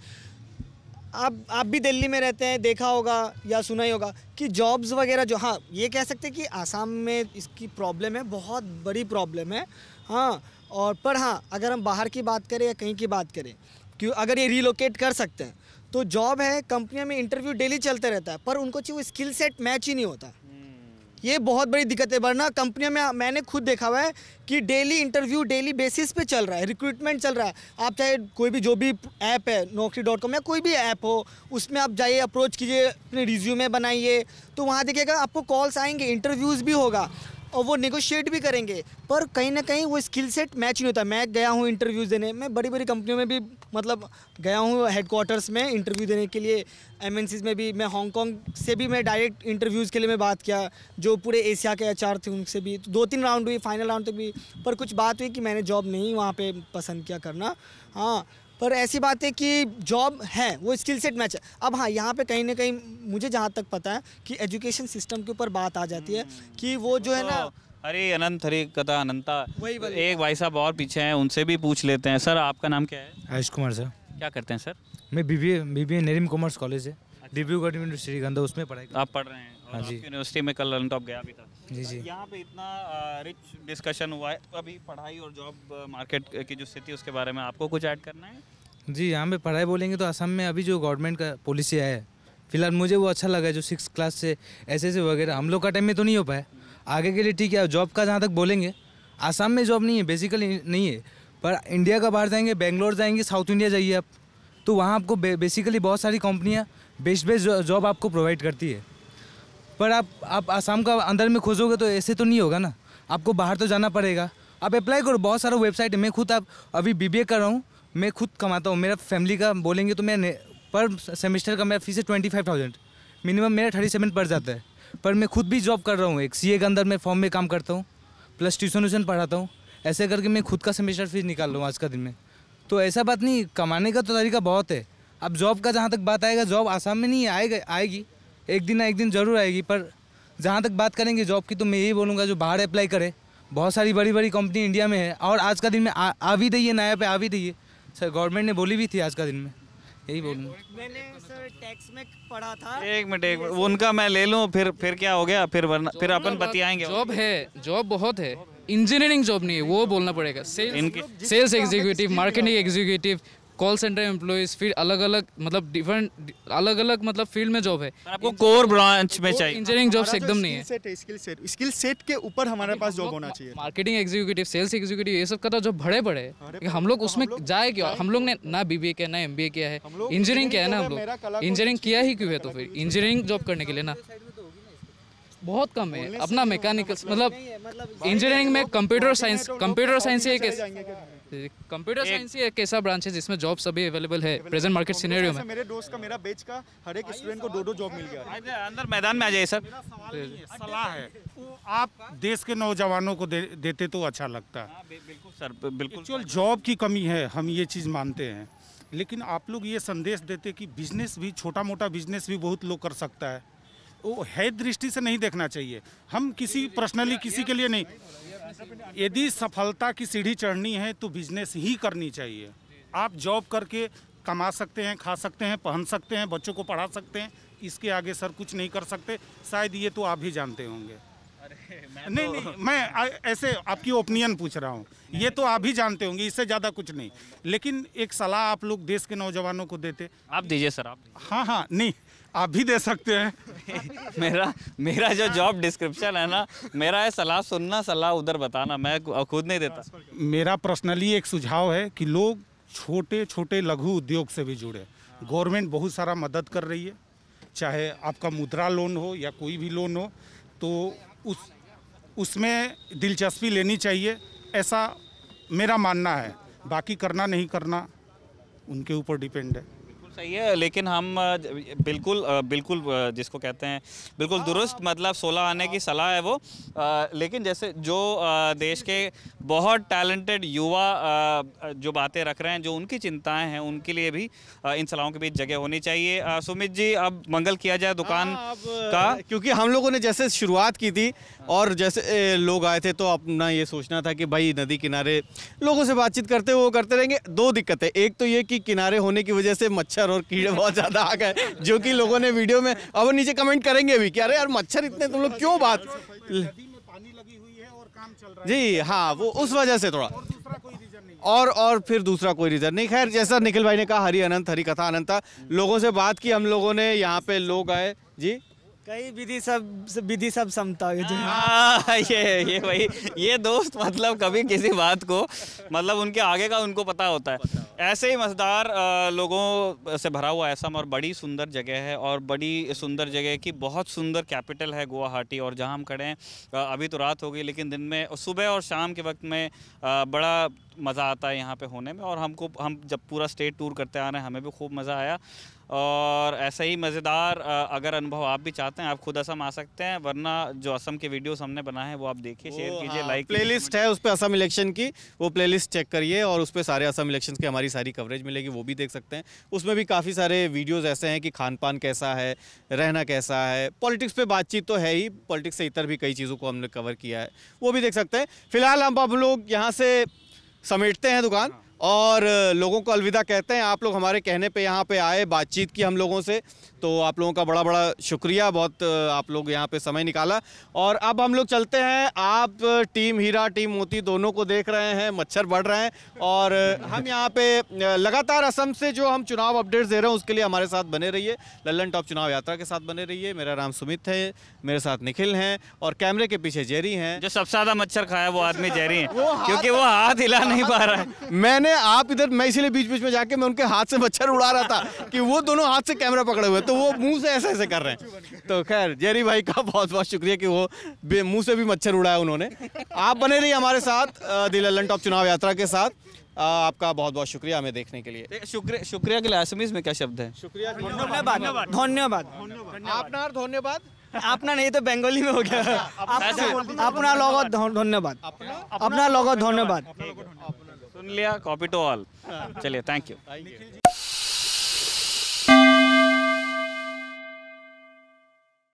आप आप भी दिल्ली में रहते हैं देखा होगा या सुना ही होगा कि जॉब्स वगैरह जो हाँ ये कह सकते हैं कि आसाम में इसकी प्रॉब्लम है बहुत बड़ी प्रॉब्लम है हाँ और पर हाँ अगर हम बाहर की बात करें या कहीं की बात करें क्यों अगर ये रिलोकेट कर सकते हैं तो जॉब है कंपनियों में इंटरव्यू डेली चलते रहता है पर उनको चाहिए वो स्किल सेट मैच ही नहीं होता हम्म। ये बहुत बड़ी दिक्कत है वरना कंपनियों में मैंने खुद देखा हुआ है कि डेली इंटरव्यू डेली बेसिस पे चल रहा है रिक्रूटमेंट चल रहा है आप चाहे कोई भी जो भी ऐप है नौकरी डॉट कॉम या कोई भी ऐप हो उसमें आप जाइए अप्रोच कीजिए अपने रिज्यूमे बनाइए तो वहाँ देखिएगा आपको कॉल्स आएंगे इंटरव्यूज़ भी होगा और वो नेगोशिएट भी करेंगे पर कहीं ना कहीं वो स्किल सेट मैच नहीं होता मैं गया हूँ इंटरव्यूज़ देने मैं बड़ी बड़ी कंपनियों में भी मतलब गया हूँ क्वार्टर्स में इंटरव्यू देने के लिए एम में भी मैं हांगकॉन्ग से भी मैं डायरेक्ट इंटरव्यूज़ के लिए मैं बात किया जो पूरे एशिया के एच थे उनसे भी तो दो तीन राउंड हुई फाइनल राउंड तक भी पर कुछ बात हुई कि मैंने जॉब नहीं वहाँ पर पसंद किया करना हाँ पर ऐसी बात है कि जॉब है वो स्किल सेट मैच है अब हाँ यहाँ पे कहीं ना कहीं मुझे जहाँ तक पता है कि एजुकेशन सिस्टम के ऊपर बात आ जाती है हम्म। कि वो जो है ना तो अरे अनंत हरे कथा अनंता वही एक भाई साहब और पीछे हैं उनसे भी पूछ लेते हैं सर आपका नाम क्या है आयुष कुमार सर क्या करते हैं सर मैं B B A B B A commerce college है डिब्रूगढ़ यूनिवर्सिटी के अंदर उसमें पढ़ाई आप पढ़ रहे हैं हाँ जी यूनिवर्सिटी में कल लर्न टॉप गया अभी तक जी जी यहाँ पे इतना रिच डिस्कशन हुआ है तो अभी पढ़ाई और जॉब मार्केट की जो स्थिति उसके बारे में आपको कुछ ऐड करना है जी यहाँ पे पढ़ाई बोलेंगे तो असम में अभी जो गवर्नमेंट का पॉलिसी आया है फिलहाल मुझे वो अच्छा लगा जो सिक्स क्लास से एस एस वगैरह हम लोग का टाइम में तो नहीं हो पाया आगे के लिए ठीक है जॉब का जहाँ तक बोलेंगे आसाम में जॉब नहीं है बेसिकली नहीं है पर इंडिया का बाहर जाएंगे बेंगलोर जाएंगे साउथ इंडिया जाइए आप तो वहाँ आपको बेसिकली बहुत सारी कंपनियाँ बेस्ट बेस्ट जॉब आपको प्रोवाइड करती है पर आप आप आसाम का अंदर में खोजोगे तो ऐसे तो नहीं होगा ना आपको बाहर तो जाना पड़ेगा आप अप्लाई करो बहुत सारा वेबसाइट है मैं खुद आप अभी बी कर रहा हूँ मैं खुद कमाता हूँ मेरा फैमिली का बोलेंगे तो मैं पर सेमेस्टर का मेरा फीस है ट्वेंटी फाइव थाउजेंड मिनिमम मेरा थर्टी सेवन पड़ जाता है पर मैं खुद भी जॉब कर रहा हूँ एक सी के अंदर मैं फॉर्म में काम करता हूँ प्लस ट्यूशन व्यूशन पढ़ाता हूँ ऐसे करके मैं खुद का सेमेस्टर फीस निकाल रहा हूँ आज का दिन में तो ऐसा बात नहीं कमाने का तो तरीका बहुत है अब जॉब का जहाँ तक बात आएगा जॉब आसाम में नहीं आएगा आएगी एक दिन ना एक दिन ज़रूर आएगी पर जहाँ तक बात करेंगे जॉब की तो मैं यही बोलूँगा जो बाहर अप्लाई करे बहुत सारी बड़ी बड़ी कंपनी इंडिया में है और आज का दिन में आ, आ भी दी है नया पे आ भी दी है सर गवर्नमेंट ने बोली भी थी आज का दिन में यही बोलूँगा मैंने सर टैक्स में पढ़ा था एक मिनट एक मिनट उनका मैं ले लूँ फिर फिर क्या हो गया फिर वरना फिर अपन बतियाएंगे जॉब है जॉब बहुत है इंजीनियरिंग जॉब नहीं है वो बोलना पड़ेगा sales sales executive marketing executive call centre employees फिर अलग अलग मतलब डिफरेंट अलग अलग मतलब फील्ड में जॉब है आपको कोर ब्रांच में चाहिए इंजीनियरिंग जॉब एकदम नहीं है स्किल सेट स्किल सेट के ऊपर हमारे पास जॉब होना चाहिए मार्केटिंग एग्जीक्यूटिव सेल्स एग्जीक्यूटिव ये सब का तो जो बड़े बड़े तो हम लोग उसमें जाए क्यों हम लोग ने ना बीबीए किया ना एमबीए किया है इंजीनियरिंग किया है ना तो हम लोग इंजीनियरिंग किया ही क्यों है तो फिर इंजीनियरिंग जॉब करने के लिए ना बहुत कम है अपना मैकेनिकल मतलब इंजीनियरिंग मतलब मतलब में कंप्यूटर साइंस कंप्यूटर साइंस ही एक कंप्यूटर साइंस ही एक ऐसा ब्रांच है जिसमें जॉब सभी अवेलेबल है प्रेजेंट मार्केट सिनेरियो में मेरे दोस्त का मेरा बेच का हर एक स्टूडेंट को दो दो जॉब मिल गया अंदर मैदान में आ जाइए सर सलाह है आप देश के नौजवानों को दे, देते तो अच्छा लगता है हाँ, बिल्कुल सर बिल्कुल जॉब की कमी है हम ये चीज़ मानते हैं लेकिन आप लोग ये संदेश देते कि बिजनेस भी छोटा मोटा बिजनेस भी बहुत लोग कर सकता है वो है दृष्टि से नहीं देखना चाहिए हम किसी पर्सनली किसी के लिए नहीं यदि सफलता की सीढ़ी चढ़नी है तो बिजनेस ही करनी चाहिए आप जॉब करके कमा सकते हैं खा सकते हैं पहन सकते हैं बच्चों को पढ़ा सकते हैं इसके आगे सर कुछ नहीं कर सकते शायद ये तो आप भी जानते होंगे नहीं तो- नहीं मैं ऐसे आपकी ओपिनियन पूछ रहा हूँ ये तो आप ही जानते होंगे इससे ज़्यादा कुछ नहीं लेकिन एक सलाह आप लोग देश के नौजवानों को देते आप दीजिए सर आप हाँ हाँ नहीं आप भी दे सकते हैं [laughs] मेरा मेरा जो जॉब डिस्क्रिप्शन है ना मेरा है सलाह सुनना सलाह उधर बताना मैं खुद नहीं देता मेरा पर्सनली एक सुझाव है कि लोग छोटे छोटे लघु उद्योग से भी जुड़े गवर्नमेंट बहुत सारा मदद कर रही है चाहे आपका मुद्रा लोन हो या कोई भी लोन हो तो उस उसमें दिलचस्पी लेनी चाहिए ऐसा मेरा मानना है बाकी करना नहीं करना उनके ऊपर डिपेंड है सही है लेकिन हम बिल्कुल बिल्कुल जिसको कहते हैं बिल्कुल हाँ, दुरुस्त हाँ। मतलब सोलह आने की हाँ। सलाह है वो लेकिन जैसे जो देश के बहुत टैलेंटेड युवा जो बातें रख रहे हैं जो उनकी चिंताएं हैं उनके लिए भी इन सलाहों के बीच जगह होनी चाहिए सुमित जी अब मंगल किया जाए दुकान का क्योंकि हम लोगों ने जैसे शुरुआत की थी और जैसे लोग आए थे तो अपना ये सोचना था कि भाई नदी किनारे लोगों से बातचीत करते वो करते रहेंगे दो दिक्कतें एक तो ये कि किनारे होने की वजह से मच्छर मच्छर और कीड़े बहुत ज़्यादा आ गए जो कि लोगों ने वीडियो में अब नीचे कमेंट करेंगे भी कि अरे यार मच्छर इतने तुम लोग क्यों बात जी हाँ वो उस वजह से थोड़ा और और फिर दूसरा कोई रीज़न नहीं खैर जैसा निखिल भाई ने कहा हरी अनंत हरी कथा अनंता लोगों से बात की हम लोगों ने यहाँ पे लोग आए जी कई विधि सब विधि सब समता है हाँ, ये ये भाई ये दोस्त मतलब कभी किसी बात को मतलब उनके आगे का उनको पता होता है ऐसे ही मजदार लोगों से भरा हुआ ऐसा और बड़ी सुंदर जगह है और बड़ी सुंदर जगह की बहुत सुंदर कैपिटल है गुवाहाटी और जहां हम खड़े हैं अभी तो रात हो गई लेकिन दिन में सुबह और शाम के वक्त में बड़ा मज़ा आता है यहाँ पे होने में और हमको हम जब पूरा स्टेट टूर करते आ रहे हैं हमें भी खूब मज़ा आया और ऐसे ही मज़ेदार अगर अनुभव आप भी चाहते हैं आप खुद असम आ सकते हैं वरना जो असम के वीडियोस हमने बनाए हैं वो आप देखिए शेयर कीजिए हाँ, लाइक प्लेलिस्ट है उस पर असम इलेक्शन की वो प्लेलिस्ट चेक करिए और उस पर सारे असम इलेक्शन की हमारी सारी कवरेज मिलेगी वो भी देख सकते हैं उसमें भी काफ़ी सारे वीडियोज़ ऐसे हैं कि खान पान कैसा है रहना कैसा है पॉलिटिक्स पर बातचीत तो है ही पॉलिटिक्स से इतर भी कई चीज़ों को हमने कवर किया है वो भी देख सकते हैं फिलहाल हम आप लोग यहाँ से समेटते हैं दुकान हाँ। और लोगों को अलविदा कहते हैं आप लोग हमारे कहने पे यहाँ पे आए बातचीत की हम लोगों से तो आप लोगों का बड़ा बड़ा शुक्रिया बहुत आप लोग यहाँ पे समय निकाला और अब हम लोग चलते हैं आप टीम हीरा टीम मोती दोनों को देख रहे हैं मच्छर बढ़ रहे हैं और हम यहाँ पे लगातार असम से जो हम चुनाव अपडेट्स दे रहे हैं उसके लिए हमारे साथ बने रहिए लल्लन टॉप चुनाव यात्रा के साथ बने रहिए मेरा नाम सुमित है मेरे साथ निखिल हैं और कैमरे के पीछे जेरी हैं जो सबसे ज़्यादा मच्छर खाया वो आदमी जेरी हैं क्योंकि वो हाथ हिला [laughs] नहीं पा रहा है मैंने आप इधर मैं इसीलिए बीच बीच में जाके मैं उनके हाथ से मच्छर उड़ा रहा था कि वो दोनों हाथ से कैमरा पकड़े हुए तो तो वो मुंह से ऐसे ऐसे कर रहे हैं तो खैर जेरी भाई का बहुत बहुत शुक्रिया कि वो मुंह से भी मच्छर उड़ाया उन्होंने आप बने रहिए हमारे साथ दिल लल्लन टॉप चुनाव यात्रा के साथ आपका बहुत बहुत शुक्रिया हमें देखने के लिए शुक्रिया शुक्रिया के लिए असमीज में क्या शब्द है शुक्रिया धन्यवाद धन्यवाद आपना धन्यवाद अपना नहीं तो बंगाली में हो गया अपना लोगों धन्यवाद अपना लोगों धन्यवाद सुन लिया कॉपी टू ऑल चलिए थैंक यू